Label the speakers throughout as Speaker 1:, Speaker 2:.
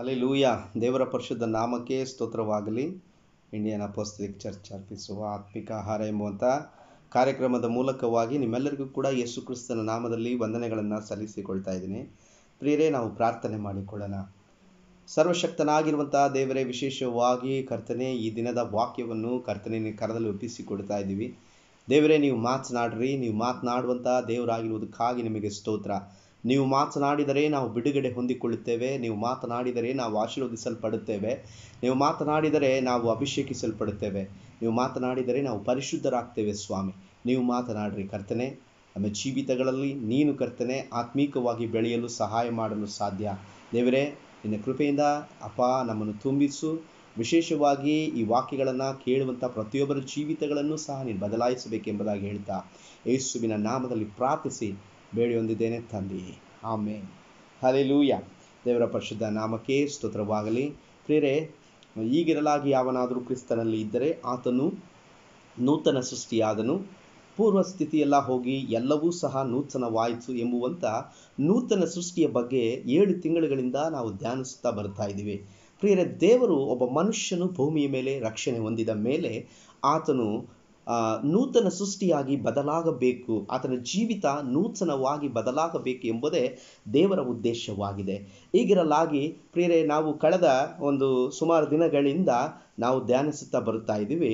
Speaker 1: ಅಲ್ಲಿ ಲೂಯ ದೇವರ ಪರಿಶುದ್ಧ ನಾಮಕ್ಕೆ ಸ್ತೋತ್ರವಾಗಲಿ ಇಂಡಿಯನ್ ಅಪೋಸ್ತಿಕ್ ಚರ್ಚ್ ಅರ್ಪಿಸುವ ಆತ್ಮಿಕ ಆಹಾರ ಎಂಬುವಂಥ ಕಾರ್ಯಕ್ರಮದ ಮೂಲಕವಾಗಿ ನಿಮ್ಮೆಲ್ಲರಿಗೂ ಕೂಡ ಯೇಸು ಕ್ರಿಸ್ತನ ನಾಮದಲ್ಲಿ ವಂದನೆಗಳನ್ನು ಸಲ್ಲಿಸಿಕೊಳ್ತಾ ಇದ್ದೀನಿ ಪ್ರಿಯರೇ ನಾವು ಪ್ರಾರ್ಥನೆ ಮಾಡಿಕೊಳ್ಳೋಣ ಸರ್ವಶಕ್ತನಾಗಿರುವಂಥ ದೇವರೇ ವಿಶೇಷವಾಗಿ ಕರ್ತನೆ ಈ ದಿನದ ವಾಕ್ಯವನ್ನು ಕರ್ತನೆ ಕರದಲ್ಲಿ ಒಪ್ಪಿಸಿಕೊಡ್ತಾ ಇದ್ದೀವಿ ದೇವರೇ ನೀವು ಮಾತನಾಡ್ರಿ ನೀವು ಮಾತನಾಡುವಂಥ ದೇವರಾಗಿರುವುದಕ್ಕಾಗಿ ನಿಮಗೆ ಸ್ತೋತ್ರ ನೀವು ಮಾತನಾಡಿದರೆ ನಾವು ಬಿಡುಗಡೆ ಹೊಂದಿಕೊಳ್ಳುತ್ತೇವೆ ನೀವು ಮಾತನಾಡಿದರೆ ನಾವು ಆಶೀರ್ವದಿಸಲ್ಪಡುತ್ತೇವೆ ನೀವು ಮಾತನಾಡಿದರೆ ನಾವು ಅಭಿಷೇಕಿಸಲ್ಪಡುತ್ತೇವೆ ನೀವು ಮಾತನಾಡಿದರೆ ನಾವು ಪರಿಶುದ್ಧರಾಗ್ತೇವೆ ಸ್ವಾಮಿ ನೀವು ಮಾತನಾಡ್ರಿ ಕರ್ತನೆ ನಮ್ಮ ಜೀವಿತಗಳಲ್ಲಿ ನೀನು ಕರ್ತನೆ ಆತ್ಮೀಕವಾಗಿ ಬೆಳೆಯಲು ಸಹಾಯ ಮಾಡಲು ಸಾಧ್ಯ ದೇವರೇ ನಿನ್ನ ಕೃಪೆಯಿಂದ ಅಪ್ಪ ನಮ್ಮನ್ನು ತುಂಬಿಸು ವಿಶೇಷವಾಗಿ ಈ ವಾಕ್ಯಗಳನ್ನು ಕೇಳುವಂಥ ಪ್ರತಿಯೊಬ್ಬರ ಜೀವಿತಗಳನ್ನು ಸಹ ನೀನು ಬದಲಾಯಿಸಬೇಕೆಂಬುದಾಗಿ ಹೇಳ್ತಾ ಯೇಸುವಿನ ನಾಮದಲ್ಲಿ ಪ್ರಾರ್ಥಿಸಿ ಬೇಡಿಯೊಂದಿದ್ದೇನೆ ತಂದಿ ಆಮೇನ್ ಹಲೆಲೂಯ ದೇವರ ಪರಿಶುದ್ಧ ನಾಮಕ್ಕೆ ಸ್ತೋತ್ರವಾಗಲಿ ಪ್ರೇರೆ ಈಗಿರಲಾಗಿ ಯಾವನಾದರೂ ಕ್ರಿಸ್ತನಲ್ಲಿ ಇದ್ದರೆ ಆತನು ನೂತನ ಸೃಷ್ಟಿಯಾದನು ಪೂರ್ವ ಸ್ಥಿತಿಯೆಲ್ಲ ಹೋಗಿ ಎಲ್ಲವೂ ಸಹ ನೂತನವಾಯಿತು ಎಂಬುವಂಥ ನೂತನ ಸೃಷ್ಟಿಯ ಬಗ್ಗೆ ಏಳು ತಿಂಗಳುಗಳಿಂದ ನಾವು ಧ್ಯಾನಿಸುತ್ತಾ ಬರ್ತಾ ಇದ್ದೀವಿ ಪ್ರಿಯರೇ ದೇವರು ಒಬ್ಬ ಮನುಷ್ಯನು ಭೂಮಿಯ ಮೇಲೆ ರಕ್ಷಣೆ ಹೊಂದಿದ ಮೇಲೆ ಆತನು ನೂತನ ಸೃಷ್ಟಿಯಾಗಿ ಬದಲಾಗಬೇಕು ಆತನ ಜೀವಿತ ನೂತನವಾಗಿ ಬದಲಾಗಬೇಕು ಎಂಬುದೇ ದೇವರ ಉದ್ದೇಶವಾಗಿದೆ ಈಗಿರಲಾಗಿ ಪ್ರಿಯರೆ ನಾವು ಕಳೆದ ಒಂದು ಸುಮಾರು ದಿನಗಳಿಂದ ನಾವು ಧ್ಯಾನಿಸುತ್ತಾ ಬರುತ್ತಾ ಇದ್ದೀವಿ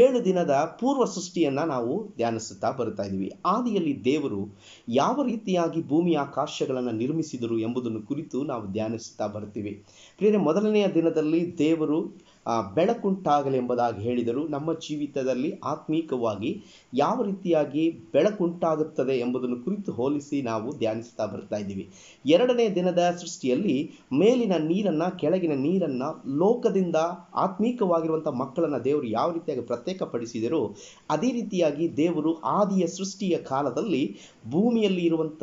Speaker 1: ಏಳು ದಿನದ ಪೂರ್ವ ಸೃಷ್ಟಿಯನ್ನು ನಾವು ಧ್ಯಾನಿಸುತ್ತಾ ಬರುತ್ತಾ ಇದ್ದೀವಿ ಆದಿಯಲ್ಲಿ ದೇವರು ಯಾವ ರೀತಿಯಾಗಿ ಭೂಮಿ ಆಕಾಶಗಳನ್ನು ನಿರ್ಮಿಸಿದರು ಎಂಬುದನ್ನು ಕುರಿತು ನಾವು ಧ್ಯಾನಿಸುತ್ತಾ ಬರ್ತೀವಿ ಪ್ರಿಯರೇ ಮೊದಲನೆಯ ದಿನದಲ್ಲಿ ದೇವರು ಬೆಳಕುಂಟಾಗಲೆಂಬುದಾಗಿ ಹೇಳಿದರು ನಮ್ಮ ಜೀವಿತದಲ್ಲಿ ಆತ್ಮೀಕವಾಗಿ ಯಾವ ರೀತಿಯಾಗಿ ಬೆಳಕುಂಟಾಗುತ್ತದೆ ಎಂಬುದನ್ನು ಕುರಿತು ಹೋಲಿಸಿ ನಾವು ಧ್ಯಾನಿಸ್ತಾ ಬರ್ತಾ ಇದ್ದೀವಿ ಎರಡನೇ ದಿನದ ಸೃಷ್ಟಿಯಲ್ಲಿ ಮೇಲಿನ ನೀರನ್ನ ನೀರನ್ನು ಕೆಳಗಿನ ನೀರನ್ನು ಲೋಕದಿಂದ ಆತ್ಮೀಕವಾಗಿರುವಂಥ ಮಕ್ಕಳನ್ನು ದೇವರು ಯಾವ ರೀತಿಯಾಗಿ ಪ್ರತ್ಯೇಕಪಡಿಸಿದರೋ ಅದೇ ರೀತಿಯಾಗಿ ದೇವರು ಆದಿಯ ಸೃಷ್ಟಿಯ ಕಾಲದಲ್ಲಿ ಭೂಮಿಯಲ್ಲಿ ಇರುವಂಥ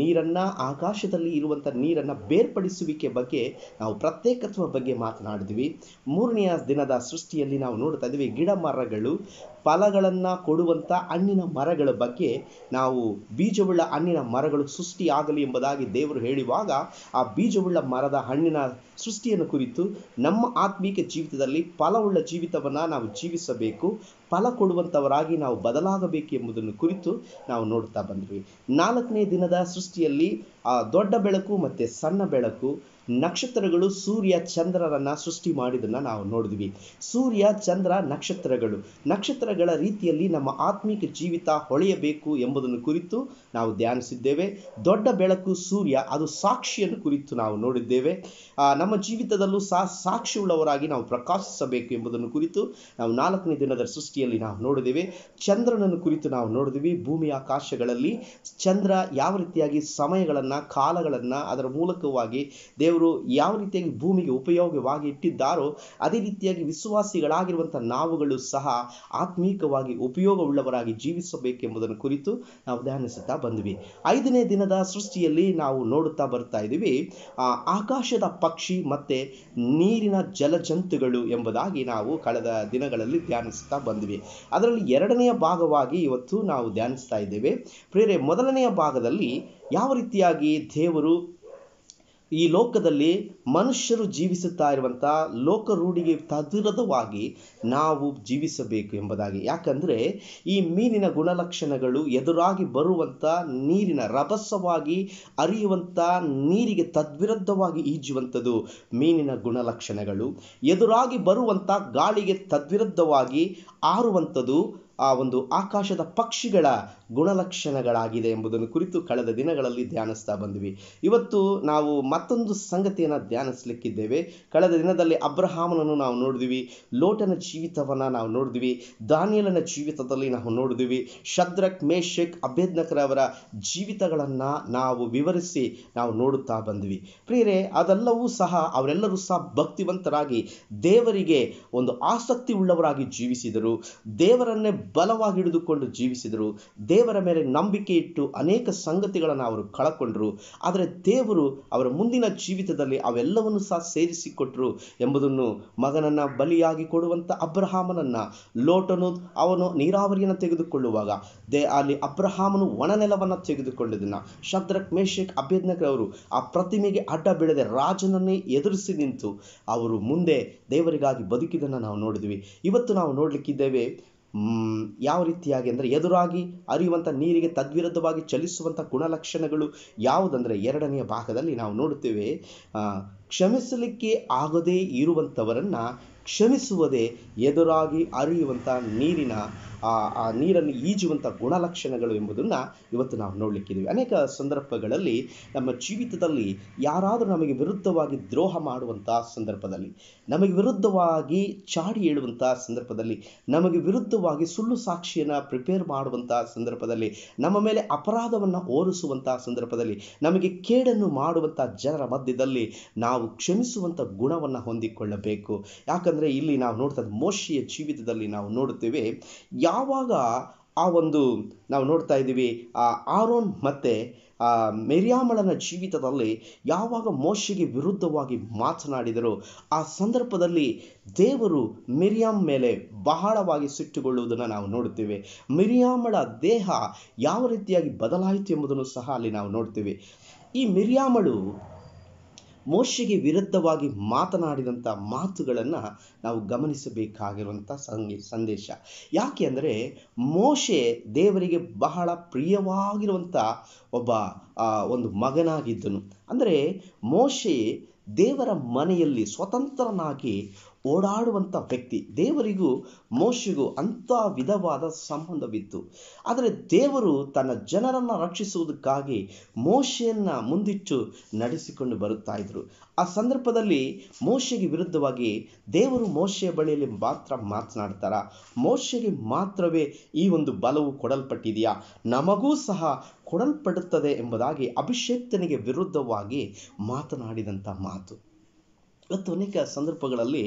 Speaker 1: ನೀರನ್ನು ಆಕಾಶದಲ್ಲಿ ಇರುವಂಥ ನೀರನ್ನು ಬೇರ್ಪಡಿಸುವಿಕೆ ಬಗ್ಗೆ ನಾವು ಪ್ರತ್ಯೇಕತ್ವ ಬಗ್ಗೆ ಮಾತನಾಡಿದ್ವಿ ಮೂರನೆಯ ದಿನದ ಸೃಷ್ಟಿಯಲ್ಲಿ ನಾವು ನೋಡ್ತಾ ಇದ್ದೀವಿ ಗಿಡ ಮರಗಳು ಫಲಗಳನ್ನು ಕೊಡುವಂಥ ಹಣ್ಣಿನ ಮರಗಳ ಬಗ್ಗೆ ನಾವು ಬೀಜವುಳ್ಳ ಹಣ್ಣಿನ ಮರಗಳು ಸೃಷ್ಟಿಯಾಗಲಿ ಎಂಬುದಾಗಿ ದೇವರು ಹೇಳುವಾಗ ಆ ಬೀಜವುಳ್ಳ ಮರದ ಹಣ್ಣಿನ ಸೃಷ್ಟಿಯನ್ನು ಕುರಿತು ನಮ್ಮ ಆತ್ಮೀಕ ಜೀವಿತದಲ್ಲಿ ಫಲವುಳ್ಳ ಜೀವಿತವನ್ನು ನಾವು ಜೀವಿಸಬೇಕು ಫಲ ಕೊಡುವಂಥವರಾಗಿ ನಾವು ಬದಲಾಗಬೇಕು ಎಂಬುದನ್ನು ಕುರಿತು ನಾವು ನೋಡ್ತಾ ಬಂದ್ವಿ ನಾಲ್ಕನೇ ದಿನದ ಸೃಷ್ಟಿಯಲ್ಲಿ ಆ ದೊಡ್ಡ ಬೆಳಕು ಮತ್ತು ಸಣ್ಣ ಬೆಳಕು ನಕ್ಷತ್ರಗಳು ಸೂರ್ಯ ಚಂದ್ರರನ್ನ ಸೃಷ್ಟಿ ಮಾಡಿದ್ದನ್ನು ನಾವು ನೋಡಿದ್ವಿ ಸೂರ್ಯ ಚಂದ್ರ ನಕ್ಷತ್ರಗಳು ನಕ್ಷತ್ರಗಳ ರೀತಿಯಲ್ಲಿ ನಮ್ಮ ಆತ್ಮೀಕ ಜೀವಿತ ಹೊಳೆಯಬೇಕು ಎಂಬುದನ್ನು ಕುರಿತು ನಾವು ಧ್ಯಾನಿಸಿದ್ದೇವೆ ದೊಡ್ಡ ಬೆಳಕು ಸೂರ್ಯ ಅದು ಸಾಕ್ಷಿಯನ್ನು ಕುರಿತು ನಾವು ನೋಡಿದ್ದೇವೆ ನಮ್ಮ ಜೀವಿತದಲ್ಲೂ ಸಾಕ್ಷಿ ಸಾಕ್ಷಿಯುಳ್ಳವರಾಗಿ ನಾವು ಪ್ರಕಾಶಿಸಬೇಕು ಎಂಬುದನ್ನು ಕುರಿತು ನಾವು ನಾಲ್ಕನೇ ದಿನದ ಸೃಷ್ಟಿಯಲ್ಲಿ ನಾವು ನೋಡಿದ್ದೇವೆ ಚಂದ್ರನನ್ನು ಕುರಿತು ನಾವು ನೋಡಿದ್ವಿ ಭೂಮಿ ಆಕಾಶಗಳಲ್ಲಿ ಚಂದ್ರ ಯಾವ ರೀತಿಯಾಗಿ ಸಮಯಗಳನ್ನು ಕಾಲಗಳನ್ನು ಅದರ ಮೂಲಕವಾಗಿ ದೇವ ದೇವರು ಯಾವ ರೀತಿಯಾಗಿ ಭೂಮಿಗೆ ಉಪಯೋಗವಾಗಿ ಇಟ್ಟಿದ್ದಾರೋ ಅದೇ ರೀತಿಯಾಗಿ ವಿಶ್ವಾಸಿಗಳಾಗಿರುವಂಥ ನಾವುಗಳು ಸಹ ಆತ್ಮೀಕವಾಗಿ ಉಪಯೋಗವುಳ್ಳವರಾಗಿ ಜೀವಿಸಬೇಕೆಂಬುದನ್ನು ಕುರಿತು ನಾವು ಧ್ಯಾನಿಸುತ್ತಾ ಬಂದ್ವಿ ಐದನೇ ದಿನದ ಸೃಷ್ಟಿಯಲ್ಲಿ ನಾವು ನೋಡುತ್ತಾ ಬರ್ತಾ ಇದ್ದೀವಿ ಆಕಾಶದ ಪಕ್ಷಿ ಮತ್ತು ನೀರಿನ ಜಲಜಂತುಗಳು ಎಂಬುದಾಗಿ ನಾವು ಕಳೆದ ದಿನಗಳಲ್ಲಿ ಧ್ಯಾನಿಸುತ್ತಾ ಬಂದ್ವಿ ಅದರಲ್ಲಿ ಎರಡನೆಯ ಭಾಗವಾಗಿ ಇವತ್ತು ನಾವು ಧ್ಯಾನಿಸ್ತಾ ಇದ್ದೇವೆ ಪ್ರೇರೆ ಮೊದಲನೆಯ ಭಾಗದಲ್ಲಿ ಯಾವ ರೀತಿಯಾಗಿ ದೇವರು ಈ ಲೋಕದಲ್ಲಿ ಮನುಷ್ಯರು ಜೀವಿಸುತ್ತಾ ಇರುವಂಥ ಲೋಕ ರೂಢಿಗೆ ನಾವು ಜೀವಿಸಬೇಕು ಎಂಬುದಾಗಿ ಯಾಕಂದರೆ ಈ ಮೀನಿನ ಗುಣಲಕ್ಷಣಗಳು ಎದುರಾಗಿ ಬರುವಂಥ ನೀರಿನ ರಭಸವಾಗಿ ಅರಿಯುವಂಥ ನೀರಿಗೆ ತದ್ವಿರುದ್ಧವಾಗಿ ಈಜುವಂಥದ್ದು ಮೀನಿನ ಗುಣಲಕ್ಷಣಗಳು ಎದುರಾಗಿ ಬರುವಂಥ ಗಾಳಿಗೆ ತದ್ವಿರುದ್ಧವಾಗಿ ಆರುವಂಥದ್ದು ಆ ಒಂದು ಆಕಾಶದ ಪಕ್ಷಿಗಳ ಗುಣಲಕ್ಷಣಗಳಾಗಿದೆ ಎಂಬುದನ್ನು ಕುರಿತು ಕಳೆದ ದಿನಗಳಲ್ಲಿ ಧ್ಯಾನಿಸ್ತಾ ಬಂದ್ವಿ ಇವತ್ತು ನಾವು ಮತ್ತೊಂದು ಸಂಗತಿಯನ್ನು ಧ್ಯಾನಿಸ್ಲಿಕ್ಕಿದ್ದೇವೆ ಕಳೆದ ದಿನದಲ್ಲಿ ಅಬ್ರಹಾಮನನ್ನು ನಾವು ನೋಡಿದ್ವಿ ಲೋಟನ ಜೀವಿತವನ್ನು ನಾವು ನೋಡಿದ್ವಿ ದಾನಿಯಲನ ಜೀವಿತದಲ್ಲಿ ನಾವು ನೋಡಿದ್ವಿ ಶದ್ರಕ್ ಮೇಶಕ್ ಅವರ ಜೀವಿತಗಳನ್ನು ನಾವು ವಿವರಿಸಿ ನಾವು ನೋಡುತ್ತಾ ಬಂದ್ವಿ ಪ್ರಿಯರೇ ಅದೆಲ್ಲವೂ ಸಹ ಅವರೆಲ್ಲರೂ ಸಹ ಭಕ್ತಿವಂತರಾಗಿ ದೇವರಿಗೆ ಒಂದು ಆಸಕ್ತಿ ಉಳ್ಳವರಾಗಿ ಜೀವಿಸಿದರು ದೇವರನ್ನೇ ಬಲವಾಗಿ ಹಿಡಿದುಕೊಂಡು ಜೀವಿಸಿದರು ದೇವರ ಮೇಲೆ ನಂಬಿಕೆ ಇಟ್ಟು ಅನೇಕ ಸಂಗತಿಗಳನ್ನು ಅವರು ಕಳಕೊಂಡರು ಆದರೆ ದೇವರು ಅವರ ಮುಂದಿನ ಜೀವಿತದಲ್ಲಿ ಅವೆಲ್ಲವನ್ನು ಸಹ ಸೇರಿಸಿಕೊಟ್ರು ಎಂಬುದನ್ನು ಮಗನನ್ನು ಬಲಿಯಾಗಿ ಕೊಡುವಂಥ ಅಬ್ರಹಾಮನನ್ನ ಲೋಟನು ಅವನು ನೀರಾವರಿಯನ್ನು ತೆಗೆದುಕೊಳ್ಳುವಾಗ ದೇ ಅಲ್ಲಿ ಅಬ್ರಹಾಮನು ಒಣನೆಲವನ್ನು ತೆಗೆದುಕೊಂಡಿದ್ದನ್ನು ಶದ್ರಕ್ ಮೇಷಕ್ ಅವರು ಆ ಪ್ರತಿಮೆಗೆ ಅಡ್ಡ ಬೆಳೆದ ರಾಜನನ್ನೇ ಎದುರಿಸಿ ನಿಂತು ಅವರು ಮುಂದೆ ದೇವರಿಗಾಗಿ ಬದುಕಿದನ್ನು ನಾವು ನೋಡಿದ್ವಿ ಇವತ್ತು ನಾವು ನೋಡಲಿಕ್ಕಿದ್ದೇವೆ ಯಾವ ರೀತಿಯಾಗಿ ಅಂದರೆ ಎದುರಾಗಿ ಅರಿಯುವಂಥ ನೀರಿಗೆ ತದ್ವಿರುದ್ಧವಾಗಿ ಚಲಿಸುವಂಥ ಗುಣಲಕ್ಷಣಗಳು ಯಾವುದಂದರೆ ಎರಡನೆಯ ಭಾಗದಲ್ಲಿ ನಾವು ನೋಡುತ್ತೇವೆ ಕ್ಷಮಿಸಲಿಕ್ಕೆ ಆಗದೇ ಇರುವಂಥವರನ್ನು ಕ್ಷಮಿಸುವುದೇ ಎದುರಾಗಿ ಅರಿಯುವಂಥ ನೀರಿನ ಆ ನೀರನ್ನು ಈಜುವಂಥ ಗುಣಲಕ್ಷಣಗಳು ಎಂಬುದನ್ನು ಇವತ್ತು ನಾವು ನೋಡಲಿಕ್ಕಿದ್ದೀವಿ ಅನೇಕ ಸಂದರ್ಭಗಳಲ್ಲಿ ನಮ್ಮ ಜೀವಿತದಲ್ಲಿ ಯಾರಾದರೂ ನಮಗೆ ವಿರುದ್ಧವಾಗಿ ದ್ರೋಹ ಮಾಡುವಂಥ ಸಂದರ್ಭದಲ್ಲಿ ನಮಗೆ ವಿರುದ್ಧವಾಗಿ ಚಾಡಿ ಹೇಳುವಂಥ ಸಂದರ್ಭದಲ್ಲಿ ನಮಗೆ ವಿರುದ್ಧವಾಗಿ ಸುಳ್ಳು ಸಾಕ್ಷಿಯನ್ನು ಪ್ರಿಪೇರ್ ಮಾಡುವಂಥ ಸಂದರ್ಭದಲ್ಲಿ ನಮ್ಮ ಮೇಲೆ ಅಪರಾಧವನ್ನು ಓರಿಸುವಂಥ ಸಂದರ್ಭದಲ್ಲಿ ನಮಗೆ ಕೇಡನ್ನು ಮಾಡುವಂಥ ಜನರ ಮಧ್ಯದಲ್ಲಿ ನಾವು ಕ್ಷಮಿಸುವಂಥ ಗುಣವನ್ನು ಹೊಂದಿಕೊಳ್ಳಬೇಕು ಯಾಕಂದರೆ ಯಾಕಂದರೆ ಇಲ್ಲಿ ನಾವು ನೋಡ್ತಾ ಮೋಶಿಯ ಜೀವಿತದಲ್ಲಿ ನಾವು ನೋಡುತ್ತೇವೆ ಯಾವಾಗ ಆ ಒಂದು ನಾವು ನೋಡ್ತಾ ಇದ್ದೀವಿ ಆ ಆರೋನ್ ಮತ್ತು ಮೆರಿಯಾಮಳನ ಜೀವಿತದಲ್ಲಿ ಯಾವಾಗ ಮೋಶಿಗೆ ವಿರುದ್ಧವಾಗಿ ಮಾತನಾಡಿದರು ಆ ಸಂದರ್ಭದಲ್ಲಿ ದೇವರು ಮಿರಿಯಾಮ್ ಮೇಲೆ ಬಹಳವಾಗಿ ಸಿಟ್ಟುಗೊಳ್ಳುವುದನ್ನು ನಾವು ನೋಡುತ್ತೇವೆ ಮಿರಿಯಾಮಳ ದೇಹ ಯಾವ ರೀತಿಯಾಗಿ ಬದಲಾಯಿತು ಎಂಬುದನ್ನು ಸಹ ಅಲ್ಲಿ ನಾವು ನೋಡ್ತೇವೆ ಈ ಮಿರಿಯಾಮಳು ಮೋಶೆಗೆ ವಿರುದ್ಧವಾಗಿ ಮಾತನಾಡಿದಂಥ ಮಾತುಗಳನ್ನು ನಾವು ಗಮನಿಸಬೇಕಾಗಿರುವಂಥ ಸಂದೇಶ ಯಾಕೆ ಅಂದರೆ ಮೋಶೆ ದೇವರಿಗೆ ಬಹಳ ಪ್ರಿಯವಾಗಿರುವಂಥ ಒಬ್ಬ ಒಂದು ಮಗನಾಗಿದ್ದನು ಅಂದರೆ ಮೋಶೆ ದೇವರ ಮನೆಯಲ್ಲಿ ಸ್ವತಂತ್ರನಾಗಿ ಓಡಾಡುವಂಥ ವ್ಯಕ್ತಿ ದೇವರಿಗೂ ಮೋಶೆಗೂ ಅಂಥ ವಿಧವಾದ ಸಂಬಂಧವಿತ್ತು ಆದರೆ ದೇವರು ತನ್ನ ಜನರನ್ನು ರಕ್ಷಿಸುವುದಕ್ಕಾಗಿ ಮೋಶೆಯನ್ನು ಮುಂದಿಟ್ಟು ನಡೆಸಿಕೊಂಡು ಬರುತ್ತಾ ಇದ್ರು ಆ ಸಂದರ್ಭದಲ್ಲಿ ಮೋಶೆಗೆ ವಿರುದ್ಧವಾಗಿ ದೇವರು ಮೋಶೆಯ ಬಳಿಯಲ್ಲಿ ಮಾತ್ರ ಮಾತನಾಡ್ತಾರ ಮೋಶೆಗೆ ಮಾತ್ರವೇ ಈ ಒಂದು ಬಲವು ಕೊಡಲ್ಪಟ್ಟಿದೆಯಾ ನಮಗೂ ಸಹ ಕೊಡಲ್ಪಡುತ್ತದೆ ಎಂಬುದಾಗಿ ಅಭಿಷೇಕ್ತನಿಗೆ ವಿರುದ್ಧವಾಗಿ ಮಾತನಾಡಿದಂಥ ಮಾತು ಇವತ್ತು ಅನೇಕ ಸಂದರ್ಭಗಳಲ್ಲಿ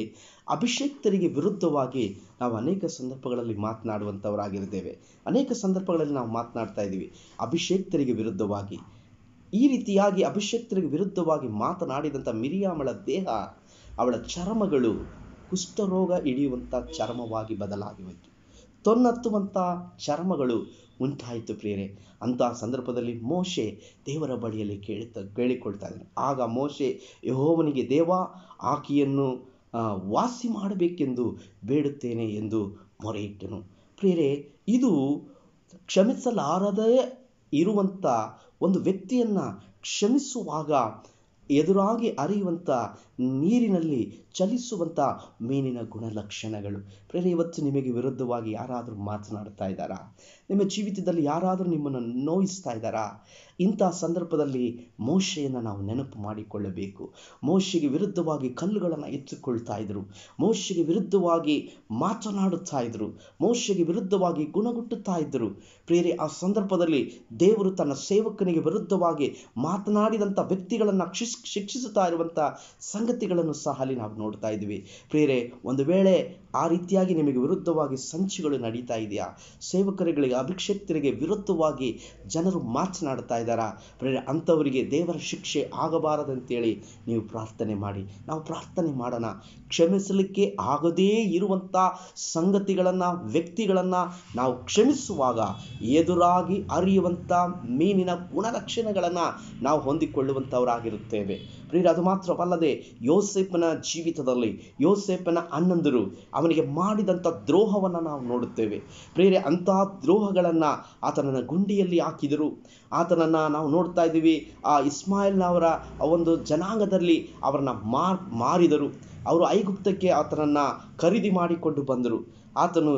Speaker 1: ಅಭಿಷಕ್ತರಿಗೆ ವಿರುದ್ಧವಾಗಿ ನಾವು ಅನೇಕ ಸಂದರ್ಭಗಳಲ್ಲಿ ಮಾತನಾಡುವಂಥವರಾಗಿರ್ತೇವೆ ಅನೇಕ ಸಂದರ್ಭಗಳಲ್ಲಿ ನಾವು ಮಾತನಾಡ್ತಾ ಇದ್ದೀವಿ ಅಭಿಷೇಕ್ತರಿಗೆ ವಿರುದ್ಧವಾಗಿ ಈ ರೀತಿಯಾಗಿ ಅಭಿಷೇಕ್ತರಿಗೆ ವಿರುದ್ಧವಾಗಿ ಮಾತನಾಡಿದಂಥ ಮಿರಿಯಾಮಳ ದೇಹ ಅವಳ ಚರ್ಮಗಳು ಕುಷ್ಠರೋಗ ಹಿಡಿಯುವಂಥ ಚರ್ಮವಾಗಿ ಬದಲಾಗಿ ಹೋಯಿತು ತೊನ್ನತ್ತುವಂಥ ಚರ್ಮಗಳು ಉಂಟಾಯಿತು ಪ್ರಿಯರೇ ಅಂತಹ ಸಂದರ್ಭದಲ್ಲಿ ಮೋಶೆ ದೇವರ ಬಳಿಯಲ್ಲಿ ಕೇಳ್ತಾ ಕೇಳಿಕೊಳ್ತಾನೆ ಆಗ ಮೋಶೆ ಯಹೋವನಿಗೆ ದೇವ ಆಕೆಯನ್ನು ವಾಸಿ ಮಾಡಬೇಕೆಂದು ಬೇಡುತ್ತೇನೆ ಎಂದು ಮೊರೆ ಇಟ್ಟನು ಪ್ರಿಯರೇ ಇದು ಕ್ಷಮಿಸಲಾರದೇ ಇರುವಂಥ ಒಂದು ವ್ಯಕ್ತಿಯನ್ನು ಕ್ಷಮಿಸುವಾಗ ಎದುರಾಗಿ ಅರಿಯುವಂಥ ನೀರಿನಲ್ಲಿ ಚಲಿಸುವಂಥ ಮೀನಿನ ಗುಣಲಕ್ಷಣಗಳು ಪ್ರೇರೆ ಇವತ್ತು ನಿಮಗೆ ವಿರುದ್ಧವಾಗಿ ಯಾರಾದರೂ ಮಾತನಾಡ್ತಾ ಇದ್ದಾರಾ ನಿಮ್ಮ ಜೀವಿತದಲ್ಲಿ ಯಾರಾದರೂ ನಿಮ್ಮನ್ನು ನೋಯಿಸ್ತಾ ಇದ್ದಾರಾ ಇಂಥ ಸಂದರ್ಭದಲ್ಲಿ ಮೋಶೆಯನ್ನು ನಾವು ನೆನಪು ಮಾಡಿಕೊಳ್ಳಬೇಕು ಮೋಶೆಗೆ ವಿರುದ್ಧವಾಗಿ ಕಲ್ಲುಗಳನ್ನು ಎತ್ತಿಕೊಳ್ತಾ ಇದ್ದರು ಮೋಶೆಗೆ ವಿರುದ್ಧವಾಗಿ ಮಾತನಾಡುತ್ತಾ ಇದ್ದರು ಮೋಶೆಗೆ ವಿರುದ್ಧವಾಗಿ ಗುಣಗುಟ್ಟುತ್ತಾ ಇದ್ದರು ಪ್ರೇರೆ ಆ ಸಂದರ್ಭದಲ್ಲಿ ದೇವರು ತನ್ನ ಸೇವಕನಿಗೆ ವಿರುದ್ಧವಾಗಿ ಮಾತನಾಡಿದಂಥ ವ್ಯಕ್ತಿಗಳನ್ನು ಶಿಕ್ಷಿಸುತ್ತಾ ಇರುವಂಥ ಸಂಗತಿಗಳನ್ನು ಸಹ ಅಲ್ಲಿ ನಾವು ನೋಡ್ತಾ ಇದ್ವಿ ಪ್ರಿಯರೇ ಒಂದು ವೇಳೆ ಆ ರೀತಿಯಾಗಿ ನಿಮಗೆ ವಿರುದ್ಧವಾಗಿ ಸಂಚುಗಳು ನಡೀತಾ ಇದೆಯಾ ಸೇವಕರುಗಳಿಗೆ ಅಭಿಕ್ಷಕ್ತರಿಗೆ ವಿರುದ್ಧವಾಗಿ ಜನರು ಮಾತನಾಡ್ತಾ ಇದ್ದಾರಾ ಪ್ರೇರೆ ಅಂಥವರಿಗೆ ದೇವರ ಶಿಕ್ಷೆ ಆಗಬಾರದಂತೇಳಿ ನೀವು ಪ್ರಾರ್ಥನೆ ಮಾಡಿ ನಾವು ಪ್ರಾರ್ಥನೆ ಮಾಡೋಣ ಕ್ಷಮಿಸಲಿಕ್ಕೆ ಆಗದೇ ಇರುವಂಥ ಸಂಗತಿಗಳನ್ನು ವ್ಯಕ್ತಿಗಳನ್ನು ನಾವು ಕ್ಷಮಿಸುವಾಗ ಎದುರಾಗಿ ಅರಿಯುವಂಥ ಮೀನಿನ ಗುಣಲಕ್ಷಣಗಳನ್ನು ನಾವು ಹೊಂದಿಕೊಳ್ಳುವಂಥವರಾಗಿರುತ್ತೇವೆ ಪ್ರಿಯರು ಅದು ಮಾತ್ರವಲ್ಲದೆ ಯೋಸೇಪನ ಜೀವಿತದಲ್ಲಿ ಯೋಸೇಪನ ಅಣ್ಣಂದರು ಅವನ ಅವನಿಗೆ ಮಾಡಿದಂಥ ದ್ರೋಹವನ್ನು ನಾವು ನೋಡುತ್ತೇವೆ ಪ್ರೇರೆ ಅಂತಹ ದ್ರೋಹಗಳನ್ನು ಆತನನ್ನು ಗುಂಡಿಯಲ್ಲಿ ಹಾಕಿದರು ಆತನನ್ನು ನಾವು ನೋಡ್ತಾ ಇದ್ದೀವಿ ಆ ಇಸ್ಮಾಯಿಲ್ನವರ ಒಂದು ಜನಾಂಗದಲ್ಲಿ ಅವರನ್ನು ಮಾರ್ ಮಾರಿದರು ಅವರು ಐಗುಪ್ತಕ್ಕೆ ಆತನನ್ನು ಖರೀದಿ ಮಾಡಿಕೊಂಡು ಬಂದರು ಆತನು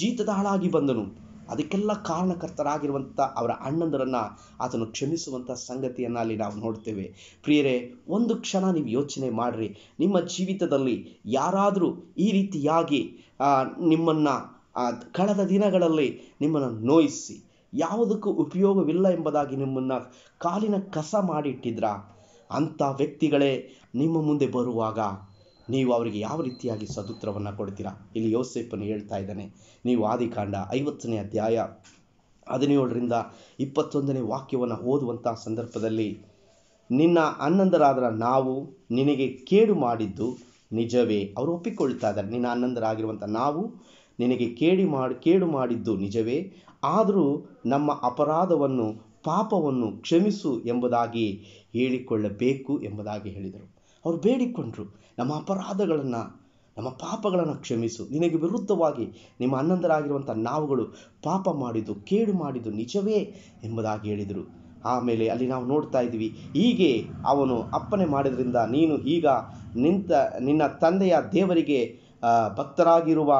Speaker 1: ಜೀತದ ಹಾಳಾಗಿ ಬಂದನು ಅದಕ್ಕೆಲ್ಲ ಕಾರಣಕರ್ತರಾಗಿರುವಂಥ ಅವರ ಅಣ್ಣಂದರನ್ನು ಆತನು ಕ್ಷಮಿಸುವಂಥ ಸಂಗತಿಯನ್ನು ಅಲ್ಲಿ ನಾವು ನೋಡ್ತೇವೆ ಪ್ರಿಯರೇ ಒಂದು ಕ್ಷಣ ನೀವು ಯೋಚನೆ ಮಾಡಿರಿ ನಿಮ್ಮ ಜೀವಿತದಲ್ಲಿ ಯಾರಾದರೂ ಈ ರೀತಿಯಾಗಿ ನಿಮ್ಮನ್ನು ಕಳೆದ ದಿನಗಳಲ್ಲಿ ನಿಮ್ಮನ್ನು ನೋಯಿಸಿ ಯಾವುದಕ್ಕೂ ಉಪಯೋಗವಿಲ್ಲ ಎಂಬುದಾಗಿ ನಿಮ್ಮನ್ನು ಕಾಲಿನ ಕಸ ಮಾಡಿಟ್ಟಿದ್ರ ಅಂಥ ವ್ಯಕ್ತಿಗಳೇ ನಿಮ್ಮ ಮುಂದೆ ಬರುವಾಗ ನೀವು ಅವರಿಗೆ ಯಾವ ರೀತಿಯಾಗಿ ಸತೂತ್ರವನ್ನು ಕೊಡ್ತೀರಾ ಇಲ್ಲಿ ಯೋಸೆಪ್ಪನ್ನು ಹೇಳ್ತಾ ಇದ್ದಾನೆ ನೀವು ಆದಿಕಾಂಡ ಐವತ್ತನೇ ಅಧ್ಯಾಯ ಹದಿನೇಳರಿಂದ ಇಪ್ಪತ್ತೊಂದನೇ ವಾಕ್ಯವನ್ನು ಓದುವಂಥ ಸಂದರ್ಭದಲ್ಲಿ ನಿನ್ನ ಅನ್ನಂದರಾದ ನಾವು ನಿನಗೆ ಕೇಡು ಮಾಡಿದ್ದು ನಿಜವೇ ಅವರು ಒಪ್ಪಿಕೊಳ್ತಾ ಇದ್ದಾರೆ ನಿನ್ನ ಅನ್ನಂದರಾಗಿರುವಂಥ ನಾವು ನಿನಗೆ ಕೇಡಿ ಮಾಡಿ ಕೇಡು ಮಾಡಿದ್ದು ನಿಜವೇ ಆದರೂ ನಮ್ಮ ಅಪರಾಧವನ್ನು ಪಾಪವನ್ನು ಕ್ಷಮಿಸು ಎಂಬುದಾಗಿ ಹೇಳಿಕೊಳ್ಳಬೇಕು ಎಂಬುದಾಗಿ ಹೇಳಿದರು ಅವರು ಬೇಡಿಕೊಂಡರು ನಮ್ಮ ಅಪರಾಧಗಳನ್ನು ನಮ್ಮ ಪಾಪಗಳನ್ನು ಕ್ಷಮಿಸು ನಿನಗೆ ವಿರುದ್ಧವಾಗಿ ನಿಮ್ಮ ಅನ್ನಂದರಾಗಿರುವಂಥ ನಾವುಗಳು ಪಾಪ ಮಾಡಿದ್ದು ಕೇಡು ಮಾಡಿದ್ದು ನಿಜವೇ ಎಂಬುದಾಗಿ ಹೇಳಿದರು ಆಮೇಲೆ ಅಲ್ಲಿ ನಾವು ನೋಡ್ತಾ ಇದ್ದೀವಿ ಹೀಗೆ ಅವನು ಅಪ್ಪನೆ ಮಾಡಿದ್ರಿಂದ ನೀನು ಈಗ ನಿಂತ ನಿನ್ನ ತಂದೆಯ ದೇವರಿಗೆ ಭಕ್ತರಾಗಿರುವ